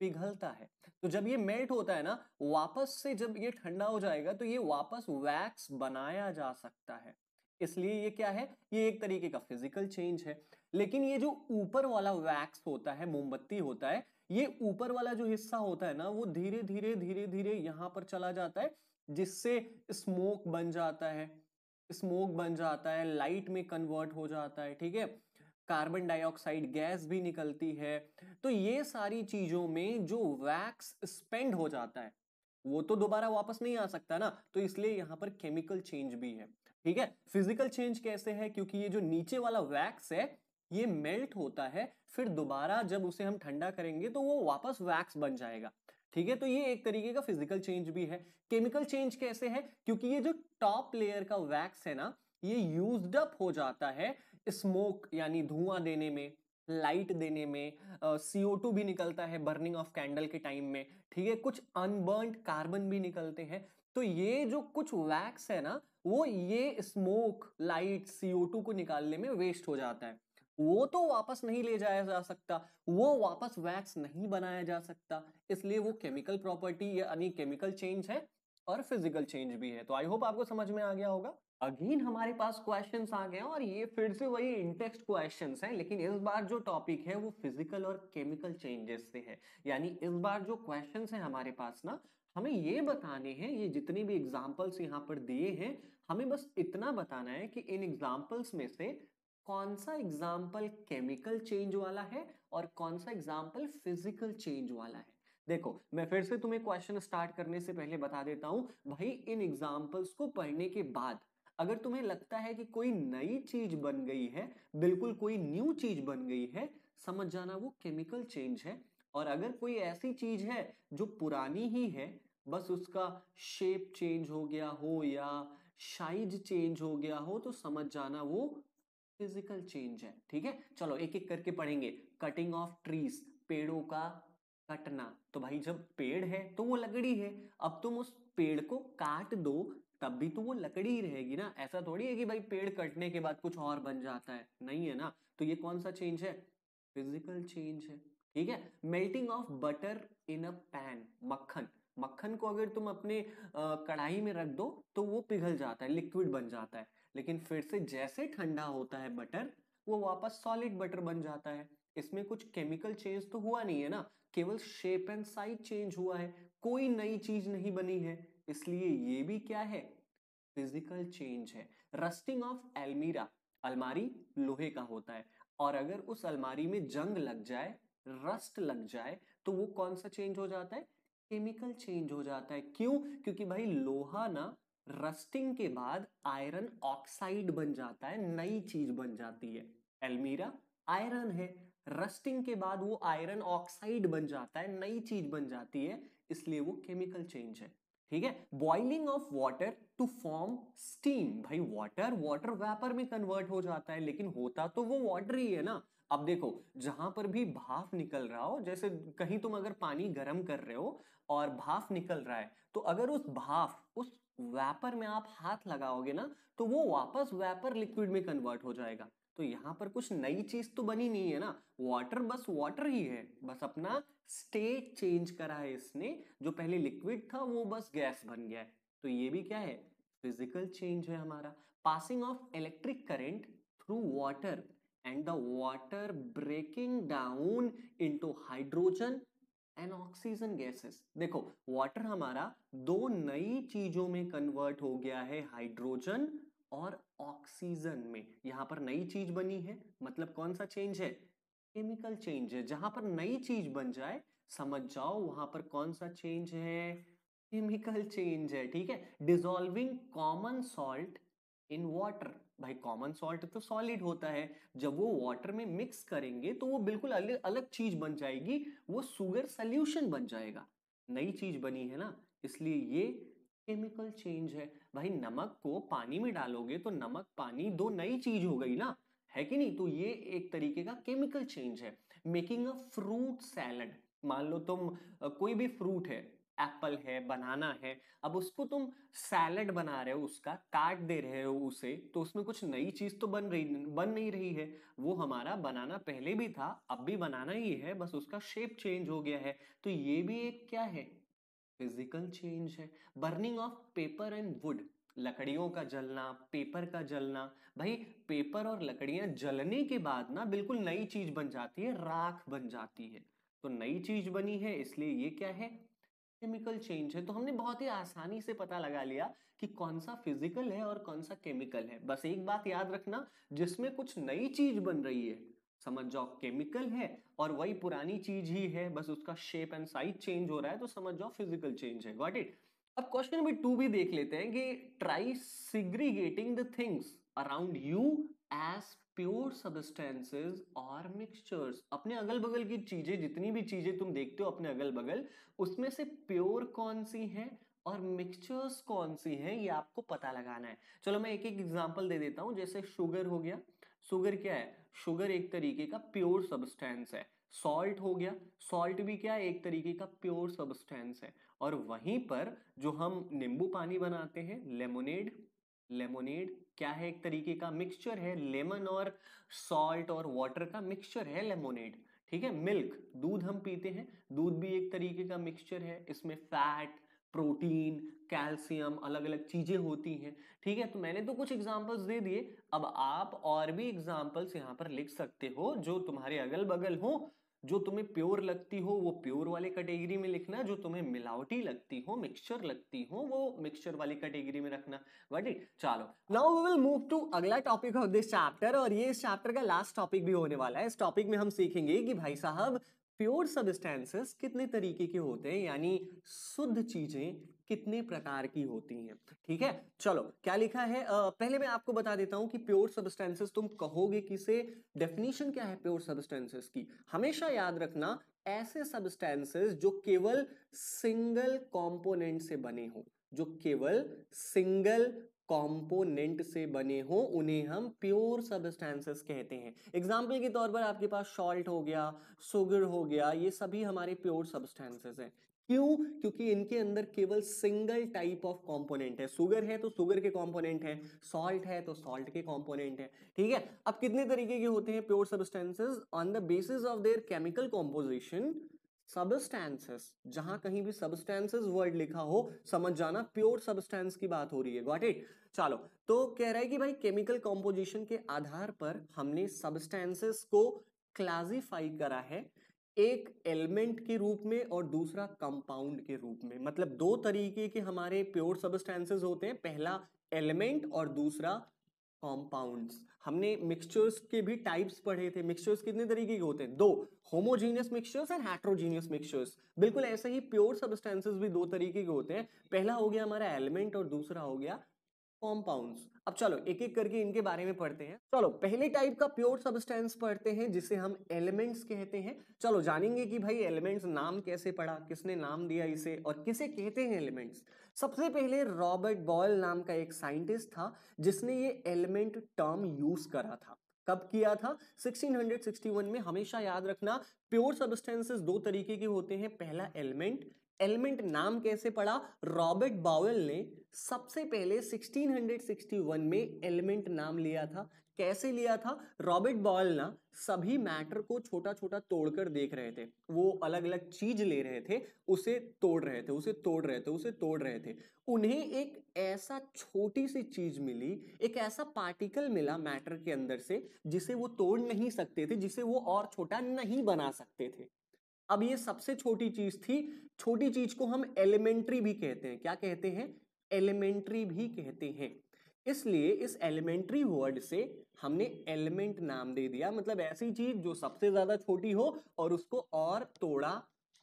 पिघलता है तो जब ये मेल्ट होता है ना वापस से जब ये ठंडा हो जाएगा तो ये वापस वैक्स बनाया जा सकता है इसलिए ये क्या है ये एक तरीके का फिजिकल चेंज है लेकिन ये जो ऊपर वाला वैक्स होता है मोमबत्ती होता है ये ऊपर वाला जो हिस्सा होता है ना वो धीरे धीरे धीरे धीरे यहाँ पर चला जाता है जिससे स्मोक बन जाता है स्मोक बन जाता है लाइट में कन्वर्ट हो जाता है ठीक है कार्बन डाइऑक्साइड गैस भी निकलती है तो ये सारी चीजों में जो वैक्स स्पेंड हो जाता है वो तो दोबारा वापस नहीं आ सकता ना तो इसलिए यहाँ पर केमिकल चेंज भी है ठीक है फिजिकल चेंज कैसे है क्योंकि ये जो नीचे वाला वैक्स है ये मेल्ट होता है फिर दोबारा जब उसे हम ठंडा करेंगे तो वो वापस वैक्स बन जाएगा ठीक है तो ये एक तरीके का फिजिकल चेंज भी है केमिकल चेंज कैसे है क्योंकि ये जो टॉप लेयर का वैक्स है ना ये यूज अप हो जाता है स्मोक यानी धुआं देने में लाइट देने में सीओ uh, टू भी निकलता है बर्निंग ऑफ कैंडल के टाइम में ठीक है कुछ अनबर्न कार्बन भी निकलते हैं तो ये जो कुछ वैक्स है ना वो ये स्मोक लाइट सीओ टू को निकालने में वेस्ट हो जाता है वो तो वापस नहीं ले जाया जा सकता वो वापस वैक्स नहीं बनाया जा सकता इसलिए वो केमिकल प्रॉपर्टी यानी केमिकल चेंज है और फिजिकल चेंज भी है तो आई होप आपको समझ में आ गया होगा अगेन हमारे पास क्वेश्चन आ गए और ये फिर से वही इंटेक्स्ट क्वेश्चन हैं लेकिन इस बार जो टॉपिक है वो फिजिकल और केमिकल चेंजेस से है यानी इस बार जो क्वेश्चन है हमारे पास ना हमें ये बताने हैं ये जितने भी एग्जाम्पल्स यहाँ पर दिए हैं हमें बस इतना बताना है कि इन एग्जाम्पल्स में से कौन सा एग्जाम्पल केमिकल चेंज वाला है और कौन सा एग्जाम्पल फिजिकल चेंज वाला है देखो मैं फिर से तुम्हें क्वेश्चन स्टार्ट करने से पहले बता देता हूं भाई इन एग्जाम्पल्स को पढ़ने के बाद अगर तुम्हें लगता है कि कोई नई चीज बन गई है बिल्कुल कोई न्यू चीज बन गई है समझ जाना वो केमिकल चेंज है और अगर कोई ऐसी चीज है जो पुरानी ही है बस उसका शेप चेंज हो गया हो या साइज चेंज हो गया हो तो समझ जाना वो फिजिकल चेंज है ठीक है चलो एक एक करके पढ़ेंगे कटिंग ऑफ ट्रीज पेड़ों का कटना तो भाई जब पेड़ है तो वो लकड़ी है अब तुम उस पेड़ को काट दो तब भी तो वो लकड़ी ही रहेगी ना ऐसा थोड़ी है कि भाई पेड़ कटने के बाद कुछ और बन जाता है नहीं है ना तो ये कौन सा चेंज है फिजिकल चेंज है ठीक है melting of butter in a pan मक्खन मक्खन को अगर तुम अपने कढ़ाई में रख दो तो वो पिघल जाता है लिक्विड बन जाता है लेकिन फिर से जैसे ठंडा होता है बटर वो वापस सॉलिड बटर बन जाता है इसमें कुछ केमिकल चेंज तो हुआ नहीं है ना केवल शेप एंड साइज चेंज हुआ है कोई नई चीज नहीं बनी है इसलिए ये भी क्या है फिजिकल चेंज है रस्टिंग ऑफ एलमीरा अलमारी लोहे का होता है और अगर उस अलमारी में जंग लग जाए रस्ट लग जाए तो वो कौन सा चेंज हो जाता है केमिकल चेंज हो जाता है क्यों क्योंकि भाई लोहा ना रस्टिंग के बाद आयरन ऑक्साइड बन जाता है नई चीज बन जाती है एलमीरा आयरन है रस्टिंग के बाद वो आयरन ऑक्साइड बन जाता है नई चीज बन जाती है इसलिए वो केमिकल चेंज है ठीक है boiling of water to form steam भाई वाटर वाटर वेपर में कन्वर्ट हो जाता है लेकिन होता तो वो वाटर ही है ना अब देखो जहां पर भी भाप निकल रहा हो जैसे कहीं तुम अगर पानी गर्म कर रहे हो और भाप निकल रहा है तो अगर उस भाप उस वेपर में आप हाथ लगाओगे ना तो वो वापस वेपर लिक्विड में कन्वर्ट हो जाएगा तो यहाँ पर कुछ नई चीज तो बनी नहीं है ना वाटर बस वाटर ही है बस अपना स्टेट चेंज करा है इसने जो पहले लिक्विड था वो बस गैस बन गया है तो ये भी क्या है फिजिकल चेंज है हमारा passing of electric current through water and the water breaking down into hydrogen and oxygen gases देखो वाटर हमारा दो नई चीजों में कन्वर्ट हो गया है हाइड्रोजन और ऑक्सीजन में यहां पर नई चीज बनी है मतलब कौन सा चेंज है केमिकल चेंज है जहां पर नई चीज बन जाए समझ जाओ वहां पर कौन सा चेंज है केमिकल चेंज है ठीक है dissolving common salt in water भाई कॉमन सॉल्ट तो सॉलिड होता है जब वो वाटर में मिक्स करेंगे तो वो बिल्कुल अलग अलग चीज बन जाएगी वो सुगर सोल्यूशन बन जाएगा नई चीज बनी है ना इसलिए ये केमिकल चेंज है भाई नमक को पानी में डालोगे तो नमक पानी दो नई चीज हो गई ना है कि नहीं तो ये एक तरीके का केमिकल चेंज है मेकिंग अ फ्रूट सैलड मान लो तुम कोई भी फ्रूट है एप्पल है बनाना है अब उसको तुम सैलड बना रहे हो उसका काट दे रहे हो उसे तो उसमें कुछ नई चीज तो बन रही बन नहीं रही है वो हमारा बनाना पहले भी था अब भी बनाना ही है बस उसका शेप चेंज हो गया है तो ये भी एक क्या है फिजिकल चेंज है burning of paper and wood लकड़ियों का जलना पेपर का जलना भाई पेपर और लकड़ियां जलने के बाद ना बिल्कुल नई चीज बन जाती है राख बन जाती है तो नई चीज बनी है इसलिए ये क्या है केमिकल चेंज है तो हमने बहुत ही आसानी से पता लगा लिया कि कौन सा फिजिकल है और कौन सा केमिकल है बस एक बात याद रखना जिसमें कुछ नई चीज बन रही है समझ जाओ केमिकल है और वही पुरानी चीज ही है बस उसका शेप एंड साइज चेंज हो रहा है तो समझ जाओ फिजिकल चेंज है गॉट इट अब क्वेश्चन नंबर टू भी देख लेते हैं कि try segregating the things around you as pure substances और मिक्सचर्स अपने अगल बगल की चीजें जितनी भी चीजें तुम देखते हो अपने अगल बगल उसमें से प्योर कौन सी है और मिक्सचर्स कौन सी हैं ये आपको पता लगाना है चलो मैं एक एक एग्जांपल दे देता हूँ जैसे शुगर हो गया शुगर क्या है शुगर एक तरीके का प्योर सब्सटेंस है सॉल्ट हो गया सॉल्ट भी क्या है एक तरीके का प्योर सब्सटेंस है और वहीं पर जो हम नींबू पानी बनाते हैं लेमोनेड लेमोनेड क्या है एक तरीके का मिक्सचर है लेमन और सॉल्ट और वाटर का मिक्सचर है लेमोनेड ठीक है मिल्क दूध हम पीते हैं दूध भी एक तरीके का मिक्सचर है इसमें फैट प्रोटीन कैल्शियम अलग अलग चीज़ें होती हैं ठीक है तो मैंने तो कुछ एग्जांपल्स दे दिए अब आप और भी एग्जांपल्स यहाँ पर लिख सकते हो जो तुम्हारे अगल बगल हो जो तुम्हें प्योर लगती हो वो प्योर वाले कैटेगरी में लिखना जो तुम्हें मिलावटी लगती हो मिक्सचर लगती हो वो मिक्सचर वाली कैटेगरी में रखना गॉट इट चलो now we will move to अगला टॉपिक ऑफ दिस चैप्टर और ये इस चैप्टर का लास्ट टॉपिक भी होने वाला है इस टॉपिक में हम सीखेंगे कि भाई साहब प्योर सबस्टेंसेस कितने तरीके के होते हैं यानी शुद्ध चीजें कितने प्रकार की होती हैं ठीक है चलो क्या लिखा है आ, पहले मैं आपको बता देता हूं कि प्योर सब्सटेंसेस तुम कहोगे किसे डेफिनेशन क्या है प्योर सब्सटेंसेस की हमेशा याद रखना ऐसे सब्सटेंसेस जो केवल सिंगल कंपोनेंट से बने हों जो केवल सिंगल कंपोनेंट से बने हो उन्हें हम प्योर सब्सटेंसेस कहते हैं एग्जाम्पल के तौर पर आपके पास सॉल्ट हो गया सुगर हो गया ये सभी हमारे प्योर सब्सटेंसेस हैं क्यों क्योंकि इनके अंदर केवल सिंगल टाइप ऑफ कंपोनेंट है सुगर है तो सुगर के कंपोनेंट है सॉल्ट है तो सॉल्ट के कंपोनेंट है ठीक है अब कितने तरीके के होते हैं pure substances on the basis of their chemical composition substances जहां कहीं भी सबस्टेंसेस वर्ड लिखा हो समझ जाना प्योर सबस्टेंस की बात हो रही है गॉट इट चलो तो कह रहा है कि भाई केमिकल कॉम्पोजिशन के आधार पर हमने सबस्टेंसेस को क्लासिफाई करा है एक एलिमेंट के रूप में और दूसरा कंपाउंड के रूप में मतलब दो तरीके के हमारे प्योर सबस्टेंसेज होते हैं पहला एलिमेंट और दूसरा कॉम्पाउंड हमने मिक्सचर्स के भी टाइप्स पढ़े थे मिक्सचर्स कितने तरीके के होते हैं दो homogeneous mixtures and heterogeneous mixtures बिल्कुल ऐसे ही प्योर सबस्टेंसेज भी दो तरीके के होते हैं पहला हो गया हमारा एलिमेंट और दूसरा हो गया कॉम्पाउंड्स अब चलो एक एक करके इनके बारे में पढ़ते हैं चलो पहले टाइप का प्योर सब्सटेंस पढ़ते हैं जिसे हम एलिमेंट्स कहते हैं चलो जानेंगे कि भाई एलिमेंट्स नाम कैसे पड़ा किसने नाम दिया इसे और किसे कहते हैं एलिमेंट्स सबसे पहले रॉबर्ट बॉयल नाम का एक साइंटिस्ट था जिसने ये एलिमेंट टर्म यूज करा था कब किया था 1661 में हमेशा याद रखना प्योर सब्सटेंसेस दो तरीके के होते हैं पहला एलिमेंट एलिमेंट नाम कैसे पड़ा रॉबर्ट बाउल ने सबसे पहले 1661 में एलिमेंट नाम लिया था कैसे लिया था रॉबर्ट बावेल ना सभी मैटर को छोटा छोटा तोड़कर देख रहे थे वो अलग अलग चीज ले रहे थे उसे तोड़ रहे थे उसे तोड़ रहे थे उसे तोड़ रहे थे उन्हें एक ऐसा छोटी सी चीज मिली एक ऐसा पार्टिकल मिला मैटर के अंदर से जिसे वो तोड़ नहीं सकते थे जिसे वो और छोटा नहीं बना सकते थे अब ये सबसे छोटी चीज थी छोटी चीज को हम एलिमेंट्री भी कहते हैं क्या कहते हैं एलिमेंट्री भी कहते हैं इसलिए इस एलिमेंट्री वर्ड से हमने एलिमेंट नाम दे दिया मतलब ऐसी चीज जो सबसे ज्यादा छोटी हो और उसको और तोड़ा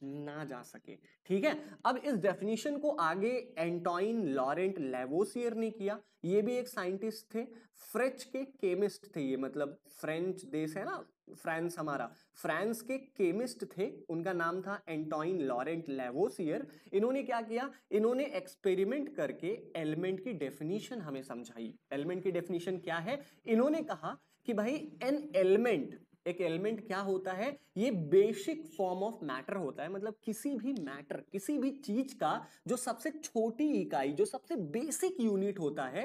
ना जा सके ठीक है अब इस डेफिनेशन को आगे एंटोइन लॉरेंट लेवोसियर ने किया ये भी एक साइंटिस्ट थे फ्रेंच के केमिस्ट थे ये मतलब फ्रेंच देश है ना फ्रांस हमारा फ्रांस के केमिस्ट थे उनका नाम था एंटोइन लॉरेंट लेवोसियर इन्होंने क्या किया इन्होंने एक्सपेरिमेंट करके एलिमेंट की डेफिनेशन हमें समझाई एलिमेंट की डेफिनेशन क्या है इन्होंने कहा कि भाई एन एलिमेंट एक एलिमेंट क्या होता है ये बेसिक फॉर्म ऑफ मैटर होता है मतलब किसी भी मैटर किसी भी चीज का जो सबसे छोटी इकाई जो सबसे बेसिक यूनिट होता है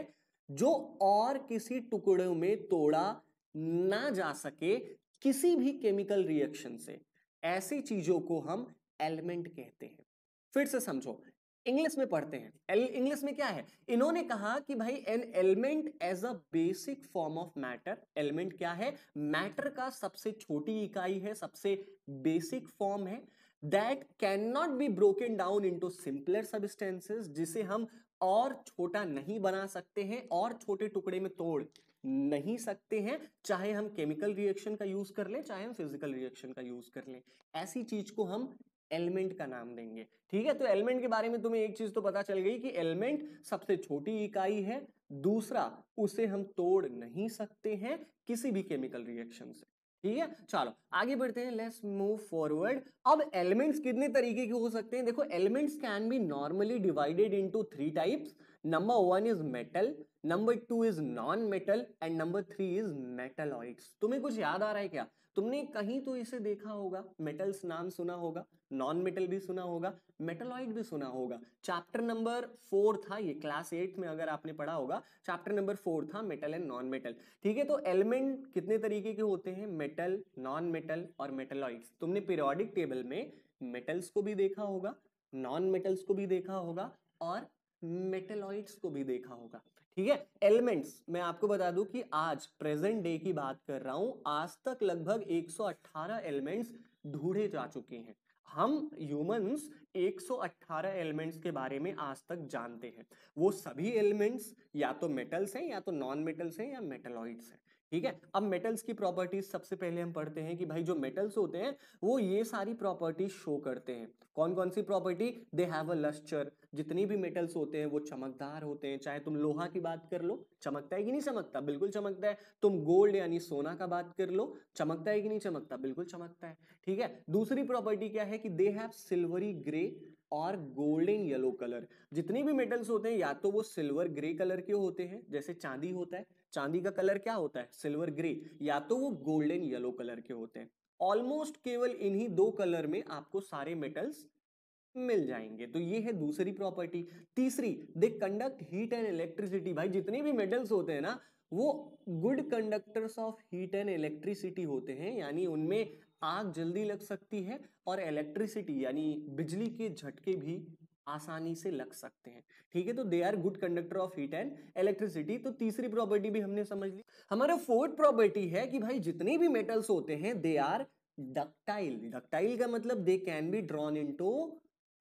जो और किसी टुकड़े में तोड़ा ना जा सके किसी भी केमिकल रिएक्शन से ऐसी चीजों को हम एलिमेंट कहते हैं फिर से समझो इंग्लिश में पढ़ते हैं एल इंग्लिश में क्या है इन्होंने कहा कि भाई an element as a basic form of matter element क्या है मैटर का सबसे छोटी इकाई है सबसे बेसिक फॉर्म है that can not be broken down into simpler substances जिसे हम और छोटा नहीं बना सकते हैं और छोटे टुकड़े में तोड़ नहीं सकते हैं चाहे हम केमिकल रिएक्शन का यूज कर लें चाहे हम फिजिकल रिएक्शन का यूज कर लें ऐसी चीज को हम एलिमेंट का नाम देंगे ठीक है तो एलिमेंट के बारे में तुम्हें एक चीज तो पता चल गई कि एलिमेंट सबसे छोटी इकाई है दूसरा उसे हम तोड़ नहीं सकते हैं किसी भी केमिकल रिएक्शन से ठीक है चलो आगे बढ़ते हैं लेट्स मूव फॉरवर्ड अब एलिमेंट्स कितने तरीके के हो सकते हैं देखो elements can be normally divided into three types number one is metal number two is non metal and number three is metalloids तुम्हें कुछ याद आ रहा है क्या तुमने कहीं तो इसे देखा होगा मेटल्स नाम सुना होगा नॉन मेटल भी सुना होगा मेटलॉइड भी सुना होगा चैप्टर नंबर फोर था ये क्लास एट में अगर आपने पढ़ा होगा चैप्टर नंबर फोर था मेटल एंड नॉन मेटल ठीक है तो एलिमेंट कितने तरीके के होते हैं मेटल नॉन मेटल और मेटलॉइड तुमने पीरियोडिक टेबल में मेटल्स को भी देखा होगा नॉन मेटल्स को भी देखा होगा और मेटलॉइड्स को भी देखा होगा ठीक है एलिमेंट्स मैं आपको बता दूं कि आज प्रेजेंट डे की बात कर रहा हूं आज तक लगभग 118 एलिमेंट्स ढूंढे जा चुके हैं हम ह्यूमंस 118 एलिमेंट्स के बारे में आज तक जानते हैं वो सभी एलिमेंट्स या तो मेटल्स हैं या तो नॉन मेटल्स हैं या मेटलॉइड्स हैं ठीक है हम्म। अब मेटल्स की प्रॉपर्टीज सबसे पहले हम पढ़ते हैं कि भाई जो मेटल्स होते हैं वो ये सारी प्रॉपर्टीज शो करते हैं कौन कौन सी property they have a lustre जितनी भी मेटल्स होते हैं वो चमकदार होते हैं चाहे तुम लोहा की बात कर लो चमकता है कि नहीं चमकता बिल्कुल चमकता है तुम गोल्ड यानी सोना का बात कर लो चमकता है कि नहीं चमकता बिल्कुल चमकता है ठीक है दूसरी प्रॉपर्टी क्या है कि दे हैव सिल्वरी ग्रे और गोल्डन येलो कलर जितने भी मेटल्स होते हैं या तो वो सिल्वर ग्रे कलर के होते हैं जैसे चांदी होता है चांदी का कलर क्या होता है सिल्वर ग्रे या तो वो गोल्डन येलो कलर के होते हैं ऑलमोस्ट केवल इन्हीं दो कलर में आपको सारे मेटल्स मिल जाएंगे तो ये है दूसरी प्रॉपर्टी तीसरी they conduct heat and electricity भाई जितने भी मेटल्स होते हैं ना वो good conductors of heat and electricity होते हैं यानी उनमें आग जल्दी लग सकती है और इलेक्ट्रिसिटी यानी बिजली के झटके भी आसानी से लग सकते हैं ठीक है तो they are good conductor of heat and electricity तो तीसरी प्रॉपर्टी भी हमने समझ ली हमारा फोर्थ प्रॉपर्टी है कि भाई जितने भी मेटल्स होते हैं दे आर डक्टाइल डक्टाइल का मतलब they can be drawn into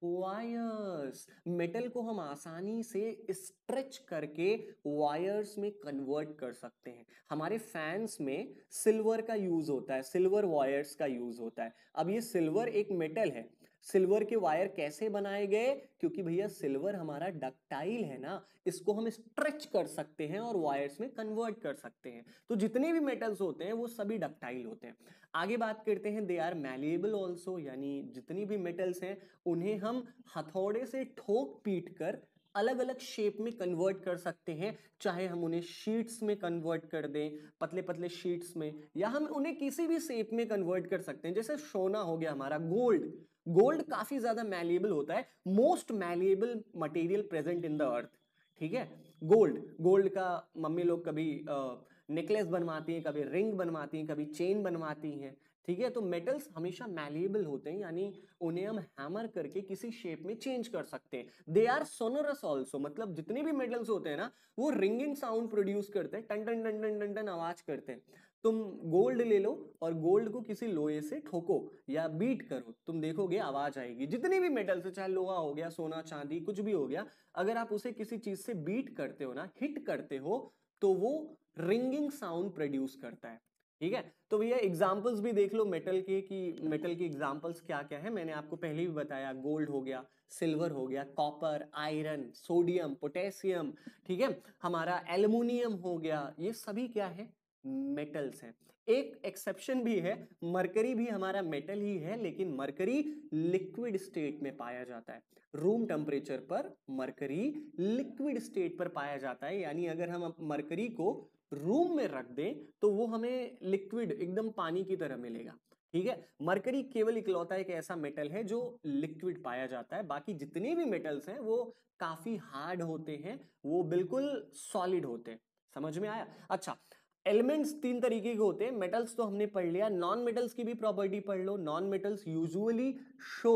wires metal को हम आसानी से स्ट्रेच करके वायर्स में कन्वर्ट कर सकते हैं हमारे फैंस में सिल्वर का यूज होता है सिल्वर वायर्स का यूज होता है अब ये सिल्वर एक मेटल है सिल्वर के वायर कैसे बनाए गए क्योंकि भैया सिल्वर हमारा डक्टाइल है ना इसको हम स्ट्रेच कर सकते हैं और वायर्स में कन्वर्ट कर सकते हैं तो जितने भी मेटल्स होते हैं वो सभी डक्टाइल होते हैं आगे बात करते हैं दे आर मैलिएबल ऑल्सो यानी जितनी भी मेटल्स हैं उन्हें हम हथौड़े से ठोक पीट कर अलग अलग शेप में कन्वर्ट कर सकते हैं चाहे हम उन्हें शीट्स में कन्वर्ट कर दें पतले पतले शीट्स में या हम उन्हें किसी भी शेप में कन्वर्ट कर सकते हैं जैसे सोना हो गया हमारा गोल्ड गोल्ड hmm. काफी ज्यादा मैलिएबल होता है most malleable material present in the earth ठीक है गोल्ड गोल्ड का मम्मी लोग कभी नेकलेस बनवाती हैं कभी रिंग बनवाती हैं कभी चेन बनवाती हैं ठीक है तो मेटल्स हमेशा मैलिएबल होते हैं यानी उन्हें हम हैमर करके किसी शेप में चेंज कर सकते हैं दे आर सोनोरस ऑल्सो मतलब जितने भी मेटल्स होते हैं ना वो रिंगिंग साउंड प्रोड्यूस करते हैं टन टन टन टन टन टन आवाज करते हैं तुम गोल्ड ले लो और गोल्ड को किसी लोहे से ठोको या बीट करो तुम देखोगे आवाज आएगी जितने भी मेटल से चाहे लोहा हो गया सोना चांदी कुछ भी हो गया अगर आप उसे किसी चीज से बीट करते हो ना हिट करते हो तो वो रिंगिंग साउंड प्रोड्यूस करता है ठीक है तो भैया एग्जाम्पल्स भी देख लो मेटल के कि मेटल की एग्जाम्पल्स क्या क्या है मैंने आपको पहले भी बताया गोल्ड हो गया सिल्वर हो गया कॉपर आयरन सोडियम पोटेशियम ठीक है हमारा एल्यूमिनियम हो गया ये सभी क्या है मेटल्स हैं एक एक्सेप्शन भी है मरकरी भी हमारा मेटल ही है लेकिन मरकरी लिक्विड स्टेट में पाया जाता है रूम टेम्परेचर पर मरकरी लिक्विड स्टेट पर पाया जाता है यानी अगर हम मरकरी को रूम में रख दें तो वो हमें लिक्विड एकदम पानी की तरह मिलेगा ठीक है मरकरी केवल इकलौता एक ऐसा मेटल है जो लिक्विड पाया जाता है बाकी जितने भी मेटल्स हैं वो काफ़ी हार्ड होते हैं वो बिल्कुल सॉलिड होते हैं समझ में आया अच्छा एलिमेंट्स तीन तरीके के होते हैं मेटल्स तो हमने पढ़ लिया नॉन मेटल्स की भी प्रॉपर्टी पढ़ लो non metals usually show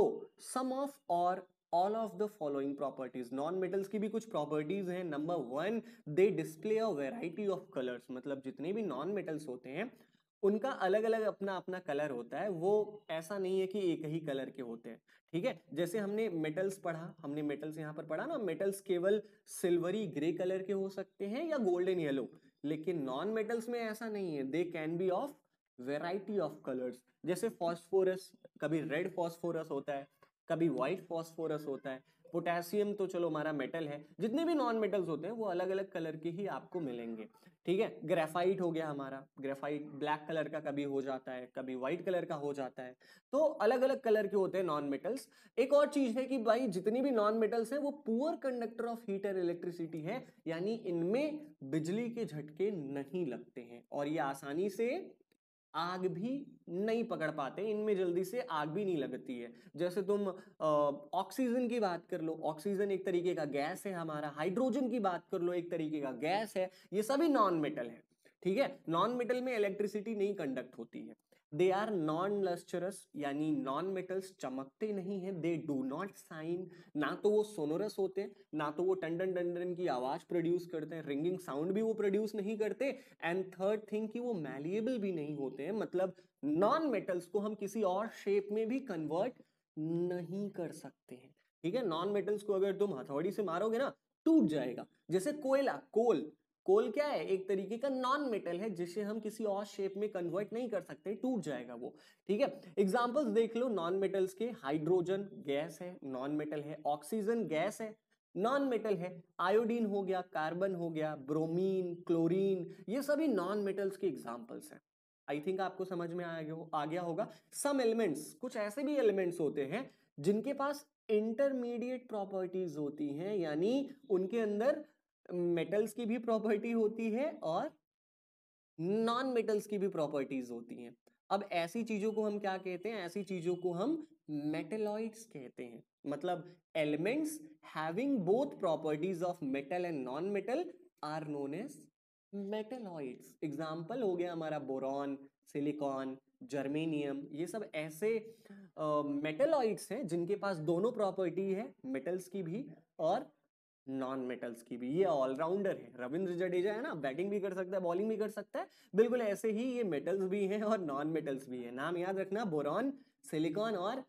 some of or all of the following properties non metals की भी कुछ प्रॉपर्टीज हैं number one they display a variety of colours मतलब जितने भी नॉन मेटल्स होते हैं उनका अलग अलग अपना अपना कलर होता है वो ऐसा नहीं है कि एक ही कलर के होते हैं ठीक है जैसे हमने मेटल्स पढ़ा हमने मेटल्स यहाँ पर पढ़ा ना मेटल्स केवल सिल्वरी ग्रे कलर के हो सकते हैं या गोल्डन येलो लेकिन नॉन मेटल्स में ऐसा नहीं है they can be of variety of colours जैसे फॉस्फोरस कभी रेड फॉस्फोरस होता है कभी व्हाइट फॉस्फोरस होता है पोटेशियम तो चलो हमारा मेटल है जितने भी नॉन मेटल्स होते हैं वो अलग अलग कलर के ही आपको मिलेंगे ठीक है ग्रेफाइट हो गया हमारा ग्रेफाइट ब्लैक कलर का कभी हो जाता है कभी व्हाइट कलर का हो जाता है तो अलग अलग कलर के होते हैं नॉन मेटल्स एक और चीज है कि भाई जितनी भी नॉन मेटल्स हैं वो poor conductor of heat and electricity है यानी इनमें बिजली के झटके नहीं लगते हैं और ये आसानी से आग भी नहीं पकड़ पाते इनमें जल्दी से आग भी नहीं लगती है जैसे तुम ऑक्सीजन की बात कर लो ऑक्सीजन एक तरीके का गैस है हमारा हाइड्रोजन की बात कर लो एक तरीके का गैस है ये सभी नॉन मेटल है ठीक है नॉन मेटल में इलेक्ट्रिसिटी नहीं कंडक्ट होती है दे आर नॉन लस्चरस यानी नॉन मेटल्स चमकते नहीं हैं दे डू नॉट साइन ना तो वो सोनोरस होते हैं ना तो वो टंडन टंडन की आवाज़ प्रोड्यूस करते हैं रिंगिंग साउंड भी वो प्रोड्यूस नहीं करते एंड थर्ड थिंग कि वो मैलिएबल भी नहीं होते हैं मतलब नॉन मेटल्स को हम किसी और शेप में भी कन्वर्ट नहीं कर सकते हैं ठीक है नॉन मेटल्स को अगर तुम हथौड़ी से मारोगे ना टूट जाएगा जैसे कोयला कोल कोल क्या है एक तरीके का नॉन मेटल है जिसे हम किसी और शेप में कन्वर्ट नहीं कर सकते टूट जाएगा वो ठीक है एग्जाम्पल्स देख लो नॉन मेटल्स के हाइड्रोजन गैस है नॉन मेटल है ऑक्सीजन गैस है नॉन मेटल है आयोडीन हो गया कार्बन हो गया ब्रोमीन क्लोरीन ये सभी नॉन मेटल्स के एग्जाम्पल्स हैं आई थिंक आपको समझ में आ गया आ गया होगा सम एलिमेंट्स कुछ ऐसे भी एलिमेंट्स होते हैं जिनके पास इंटरमीडिएट प्रॉपर्टीज होती हैं यानी उनके अंदर मेटल्स की भी प्रॉपर्टी होती है और नॉन मेटल्स की भी प्रॉपर्टीज होती हैं अब ऐसी चीज़ों को हम क्या कहते हैं ऐसी चीज़ों को हम मेटेलॉइड्स कहते हैं मतलब elements having both properties of metal and non metal are known as metalloids example हो गया हमारा बोरॉन सिलिकॉन जर्मेनियम ये सब ऐसे मेटेलॉइड्स हैं जिनके पास दोनों प्रॉपर्टी है मेटल्स की भी और नॉन मेटल्स की भी ये ऑलराउंडर है रविंद्र जडेजा है ना बैटिंग भी कर सकता है बॉलिंग भी कर सकता है बिल्कुल ऐसे ही ये मेटल्स भी हैं और नॉन मेटल्स भी हैं नाम याद रखना बोरॉन सिलिकॉन और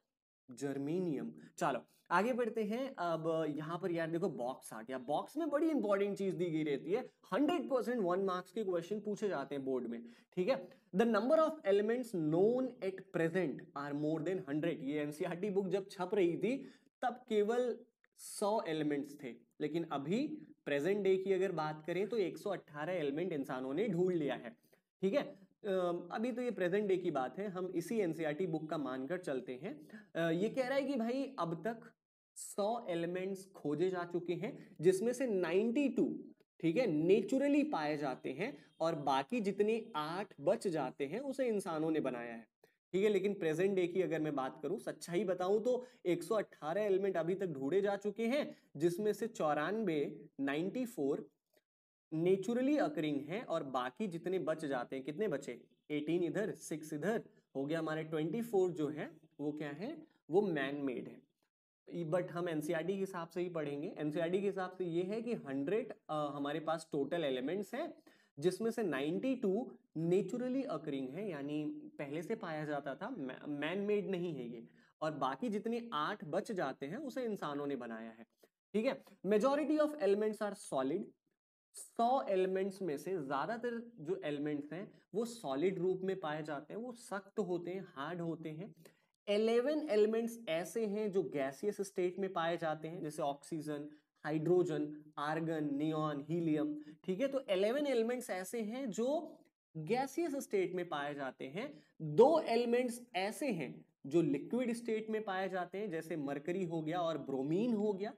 जर्मीनियम चलो आगे बढ़ते हैं अब यहाँ पर यार देखो बॉक्स आ गया बॉक्स में बड़ी इंपॉर्टेंट चीज दी गई रहती है हंड्रेड परसेंट वन मार्क्स के क्वेश्चन पूछे जाते हैं बोर्ड में ठीक है the number of elements known at present are more than hundred ये एनसीआर बुक e जब छप रही थी तब केवल सौ एलिमेंट्स थे लेकिन अभी प्रेजेंट डे की अगर बात करें तो 118 एलिमेंट इंसानों ने ढूंढ लिया है ठीक है अभी तो ये प्रेजेंट डे की बात है हम इसी एनसीईआरटी बुक e का मानकर चलते हैं ये कह रहा है कि भाई अब तक 100 एलिमेंट्स खोजे जा चुके हैं जिसमें से 92 ठीक है नेचुरली पाए जाते हैं और बाकी जितने आठ बच जाते हैं उसे इंसानों ने बनाया है ठीक है लेकिन प्रेजेंट डे की अगर मैं बात करूं सच्चाई बताऊं तो 118 एलिमेंट अभी तक ढूंढे जा चुके हैं जिसमें से चौरानवे 94 नेचुरली अकरिंग हैं और बाकी जितने बच जाते हैं कितने बचे 18 इधर 6 इधर हो गया हमारे 24 जो है वो क्या है वो मैन मेड है बट हम एनसीईआरटी e के हिसाब से ही पढ़ेंगे एनसीईआरटी e के हिसाब से ये है कि हंड्रेड हमारे पास टोटल एलिमेंट्स हैं जिसमें से 92 हम्म, हम्म। नेचुरली अकरिंग है यानी पहले से पाया जाता था मैन मेड नहीं है ये और बाकी जितने आठ बच जाते हैं उसे इंसानों ने बनाया है ठीक है majority of elements are solid सौ एलिमेंट्स में से ज़्यादातर जो एलिमेंट्स हैं वो सॉलिड रूप में पाए जाते हैं वो सख्त होते हैं हार्ड होते हैं एलेवन एलिमेंट्स ऐसे हैं जो गैसियस स्टेट में पाए जाते हैं जैसे oxygen hydrogen argon neon helium ठीक है तो 11 एलिमेंट्स ऐसे हैं जो गैसियस स्टेट में पाए जाते हैं दो एलिमेंट्स ऐसे हैं जो लिक्विड स्टेट में पाए जाते हैं जैसे मरकरी हो गया और ब्रोमीन हो गया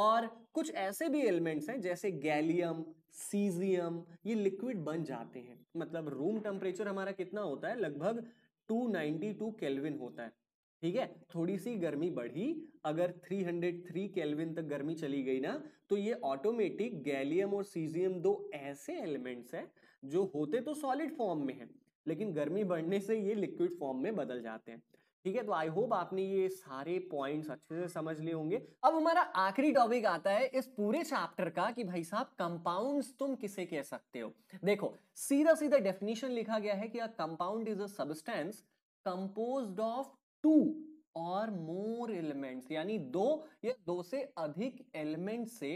और कुछ ऐसे भी एलिमेंट्स हैं जैसे गैलियम सीजियम ये लिक्विड बन जाते हैं मतलब रूम टेम्परेचर हमारा कितना होता है लगभग 292 केल्विन होता है ठीक है थोड़ी सी गर्मी बढ़ी अगर 303 केल्विन तक गर्मी चली गई ना तो ये ऑटोमेटिक गैलियम और सीजियम दो ऐसे एलिमेंट्स हैं जो होते तो सॉलिड फॉर्म में हैं लेकिन गर्मी बढ़ने से ये लिक्विड फॉर्म में बदल जाते हैं ठीक है तो आई होप आपने ये सारे पॉइंट्स अच्छे से समझ लिए होंगे अब हमारा आखिरी टॉपिक आता है इस पूरे चैप्टर का कि भाई साहब कंपाउंड्स तुम किसे कह सकते हो देखो सीधा सीधा डेफिनेशन लिखा गया है कि compound is a substance composed of two और मोर एलिमेंट्स यानी दो या दो से अधिक एलिमेंट से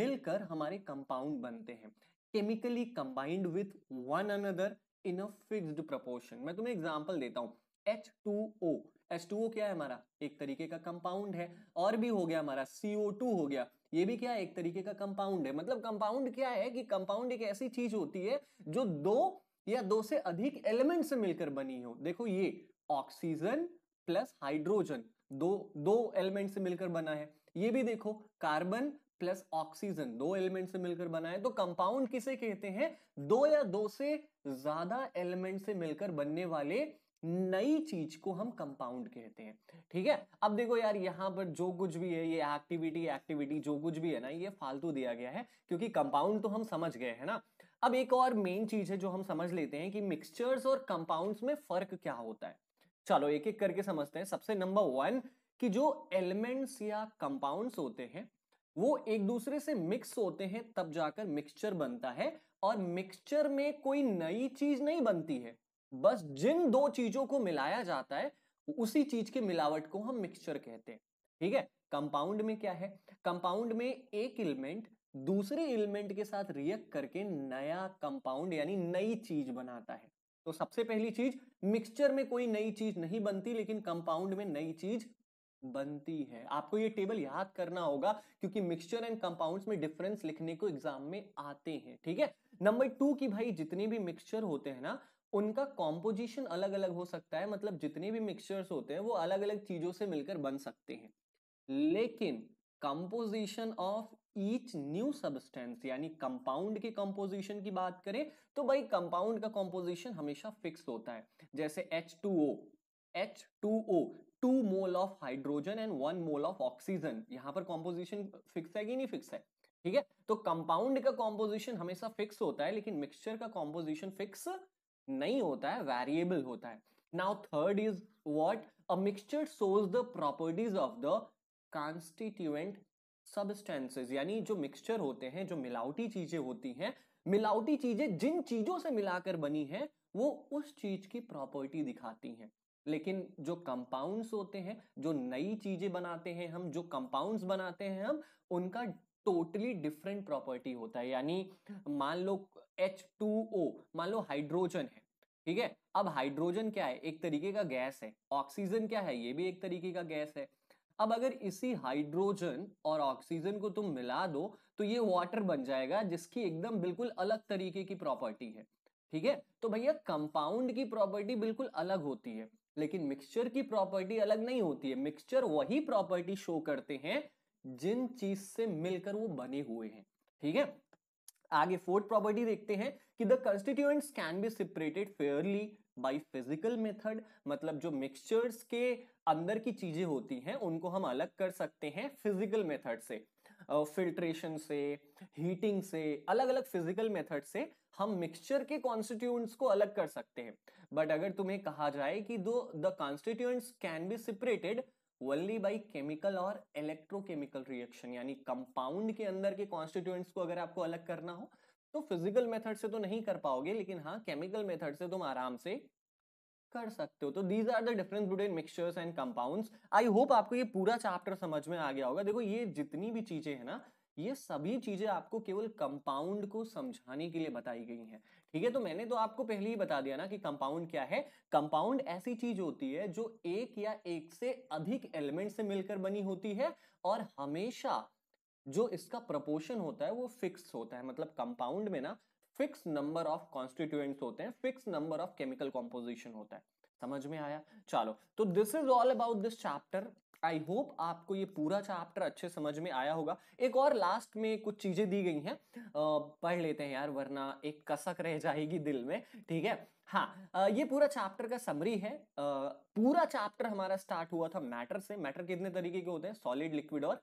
मिलकर हमारे कंपाउंड बनते हैं chemically combined with one another in a fixed proportion मैं तुम्हें एग्जांपल देता हूँ H two O H two O क्या है हमारा एक तरीके का कंपाउंड है और भी हो गया हमारा सीओ टू हो गया ये भी क्या है एक तरीके का कंपाउंड है मतलब कंपाउंड क्या है कि कंपाउंड एक ऐसी चीज होती है जो दो या दो से अधिक एलिमेंट से मिलकर बनी हो देखो ये ऑक्सीजन प्लस हाइड्रोजन दो दो एलिमेंट से मिलकर बना है ये भी देखो कार्बन प्लस ऑक्सीजन दो एलिमेंट से मिलकर बना है तो कंपाउंड किसे कहते हैं दो या दो से ज्यादा एलिमेंट से मिलकर बनने वाले नई चीज को हम कंपाउंड कहते हैं ठीक है अब देखो यार यहाँ पर जो कुछ भी है ये एक्टिविटी एक्टिविटी जो कुछ भी है ना ये फालतू दिया गया है क्योंकि कंपाउंड तो हम समझ गए हैं ना अब एक और मेन चीज है जो हम समझ लेते हैं कि मिक्सचर्स और कंपाउंड्स में फर्क क्या होता है चलो एक एक करके समझते हैं सबसे नंबर वन कि जो एलिमेंट्स या कंपाउंड्स होते हैं वो एक दूसरे से मिक्स होते हैं तब जाकर मिक्सचर बनता है और मिक्सचर में कोई नई चीज नहीं बनती है बस जिन दो चीजों को मिलाया जाता है उसी चीज के मिलावट को हम मिक्सचर कहते हैं ठीक है कंपाउंड में क्या है कंपाउंड में एक एलिमेंट दूसरे एलिमेंट के साथ रिएक्ट करके नया कंपाउंड यानी नई चीज बनाता है तो सबसे पहली चीज मिक्सचर में कोई नई चीज नहीं बनती लेकिन कंपाउंड में नई चीज बनती है आपको ये टेबल याद करना होगा क्योंकि मिक्सचर एंड कंपाउंड्स में डिफरेंस लिखने को एग्जाम में आते हैं ठीक है नंबर टू की भाई जितने भी मिक्सचर होते हैं ना उनका कॉम्पोजिशन अलग अलग हो सकता है मतलब जितने भी मिक्सचर्स होते हैं वो अलग अलग चीजों से मिलकर बन सकते हैं लेकिन composition of each new substance यानी कंपाउंड के कंपोजिशन की बात करें तो भाई कंपाउंड का कंपोजिशन हमेशा फिक्स होता है जैसे H2O H2O two mole of hydrogen and one mole of oxygen यहां पर कॉम्पोजिशन फिक्स है कि नहीं फिक्स है ठीक है तो कंपाउंड का कॉम्पोजिशन हमेशा फिक्स होता है लेकिन मिक्सचर का कॉम्पोजिशन फिक्स नहीं होता है वेरिएबल होता है now third is what a mixture shows the properties of the constituent substances यानी जो मिक्सचर होते हैं जो मिलावटी चीजें होती हैं मिलावटी चीजें जिन चीजों से मिलाकर बनी है वो उस चीज की प्रॉपर्टी दिखाती हैं लेकिन जो कंपाउंड्स होते हैं जो नई चीजें बनाते हैं हम जो कंपाउंड्स बनाते हैं हम उनका टोटली डिफरेंट प्रॉपर्टी होता है यानी मान लो एच टू ओ मान लो हाइड्रोजन है ठीक है अब हाइड्रोजन क्या है एक तरीके का गैस है ऑक्सीजन क्या है ये भी एक तरीके का गैस है अब अगर इसी हाइड्रोजन और ऑक्सीजन को तुम मिला दो तो ये वाटर बन जाएगा जिसकी एकदम बिल्कुल अलग तरीके की प्रॉपर्टी है ठीक है तो भैया कंपाउंड की प्रॉपर्टी बिल्कुल अलग होती है लेकिन मिक्सचर की प्रॉपर्टी अलग नहीं होती है मिक्सचर वही प्रॉपर्टी शो करते हैं जिन चीज से मिलकर वो बने हुए हैं ठीक है आगे फोर्थ प्रॉपर्टी देखते हैं कि the constituents can be separated fairly by physical method मतलब जो मिक्सचर्स के अंदर की चीज़ें होती हैं उनको हम अलग कर सकते हैं फिजिकल मेथड से फिल्ट्रेशन से हीटिंग से अलग अलग फिजिकल मेथड से हम मिक्सचर के कॉन्स्टिट्यूएंट्स को अलग कर सकते हैं बट अगर तुम्हें कहा जाए कि दो the constituents can be separated only by chemical और इलेक्ट्रोकेमिकल रिएक्शन यानी कंपाउंड के अंदर के कॉन्स्टिट्यूएंट्स को अगर आपको अलग करना हो तो फिजिकल मेथड से तो नहीं कर पाओगे लेकिन हाँ केमिकल मेथड से तुम आराम से कर सकते हो तो these are the difference between mixtures and compounds I hope आपको ये पूरा चैप्टर समझ में आ गया होगा देखो ये जितनी भी चीजें हैं ना ये सभी चीजें आपको केवल कंपाउंड को समझाने के लिए बताई गई हैं ठीक है तो मैंने तो आपको पहले ही बता दिया ना कि कंपाउंड क्या है कंपाउंड ऐसी चीज होती है जो एक या एक से अधिक एलिमेंट से मिलकर बनी होती है और हमेशा जो इसका प्रपोर्शन होता है वो फिक्स होता है मतलब कंपाउंड में ना फिक्स नंबर ऑफ कॉन्स्टिट्यूएंट्स होते हैं fix number of chemical composition होता है समझ में आया चलो तो this is all about this chapter I hope आपको ये पूरा चैप्टर अच्छे समझ में आया होगा एक और लास्ट में कुछ चीजें दी गई हैं पढ़ लेते हैं यार वरना एक कसक रह जाएगी दिल में ठीक है हाँ ये पूरा चैप्टर का समरी है पूरा चैप्टर हमारा स्टार्ट हुआ था मैटर से मैटर कितने तरीके के होते हैं सॉलिड लिक्विड और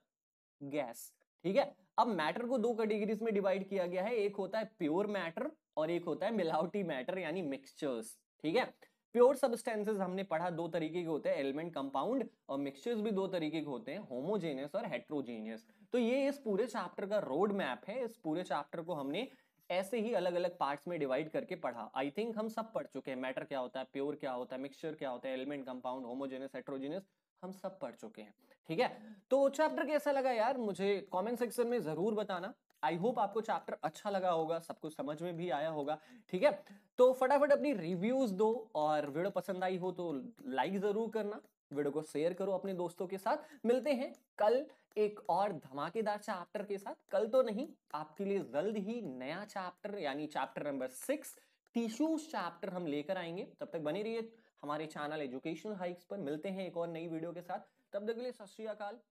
गैस ठीक है अब मैटर को दो कैटेगरीज में डिवाइड किया गया है एक होता है प्योर मैटर और एक होता है मिलावटी मैटर यानी मिक्सचर्स ठीक है प्योर सब्सटेंसेस हमने पढ़ा दो तरीके के होते हैं एलिमेंट कंपाउंड और मिक्सचर्स भी दो तरीके के होते हैं होमोजेनियस और हेट्रोजेनियस तो ये इस पूरे चैप्टर का रोड मैप है इस पूरे चैप्टर को हमने ऐसे ही अलग अलग पार्ट्स में डिवाइड करके पढ़ा आई थिंक हम सब पढ़ चुके हैं मैटर क्या होता है प्योर क्या होता है मिक्सचर क्या होता है एलिमेंट कंपाउंड होमोजेनियस हेट्रोजेनियस हम सब पढ़ चुके हैं ठीक है तो चैप्टर कैसा लगा यार मुझे कमेंट सेक्शन में जरूर बताना आई होप आपको चैप्टर अच्छा लगा होगा कुछ समझ में भी आया होगा ठीक है तो फटाफट अपनी रिव्यूज दो और वीडियो पसंद आई हो तो लाइक जरूर करना वीडियो को शेयर करो अपने दोस्तों के साथ मिलते हैं कल एक और धमाकेदार चैप्टर के साथ कल तो नहीं आपके लिए जल्द ही नया चैप्टर यानी chapter number six tissues chapter हम लेकर आएंगे तब तक बने है हमारे चैनल एजुकेशनल हाइक्स पर मिलते हैं एक और नई वीडियो के साथ तब तक के लिए सत श्रीकाल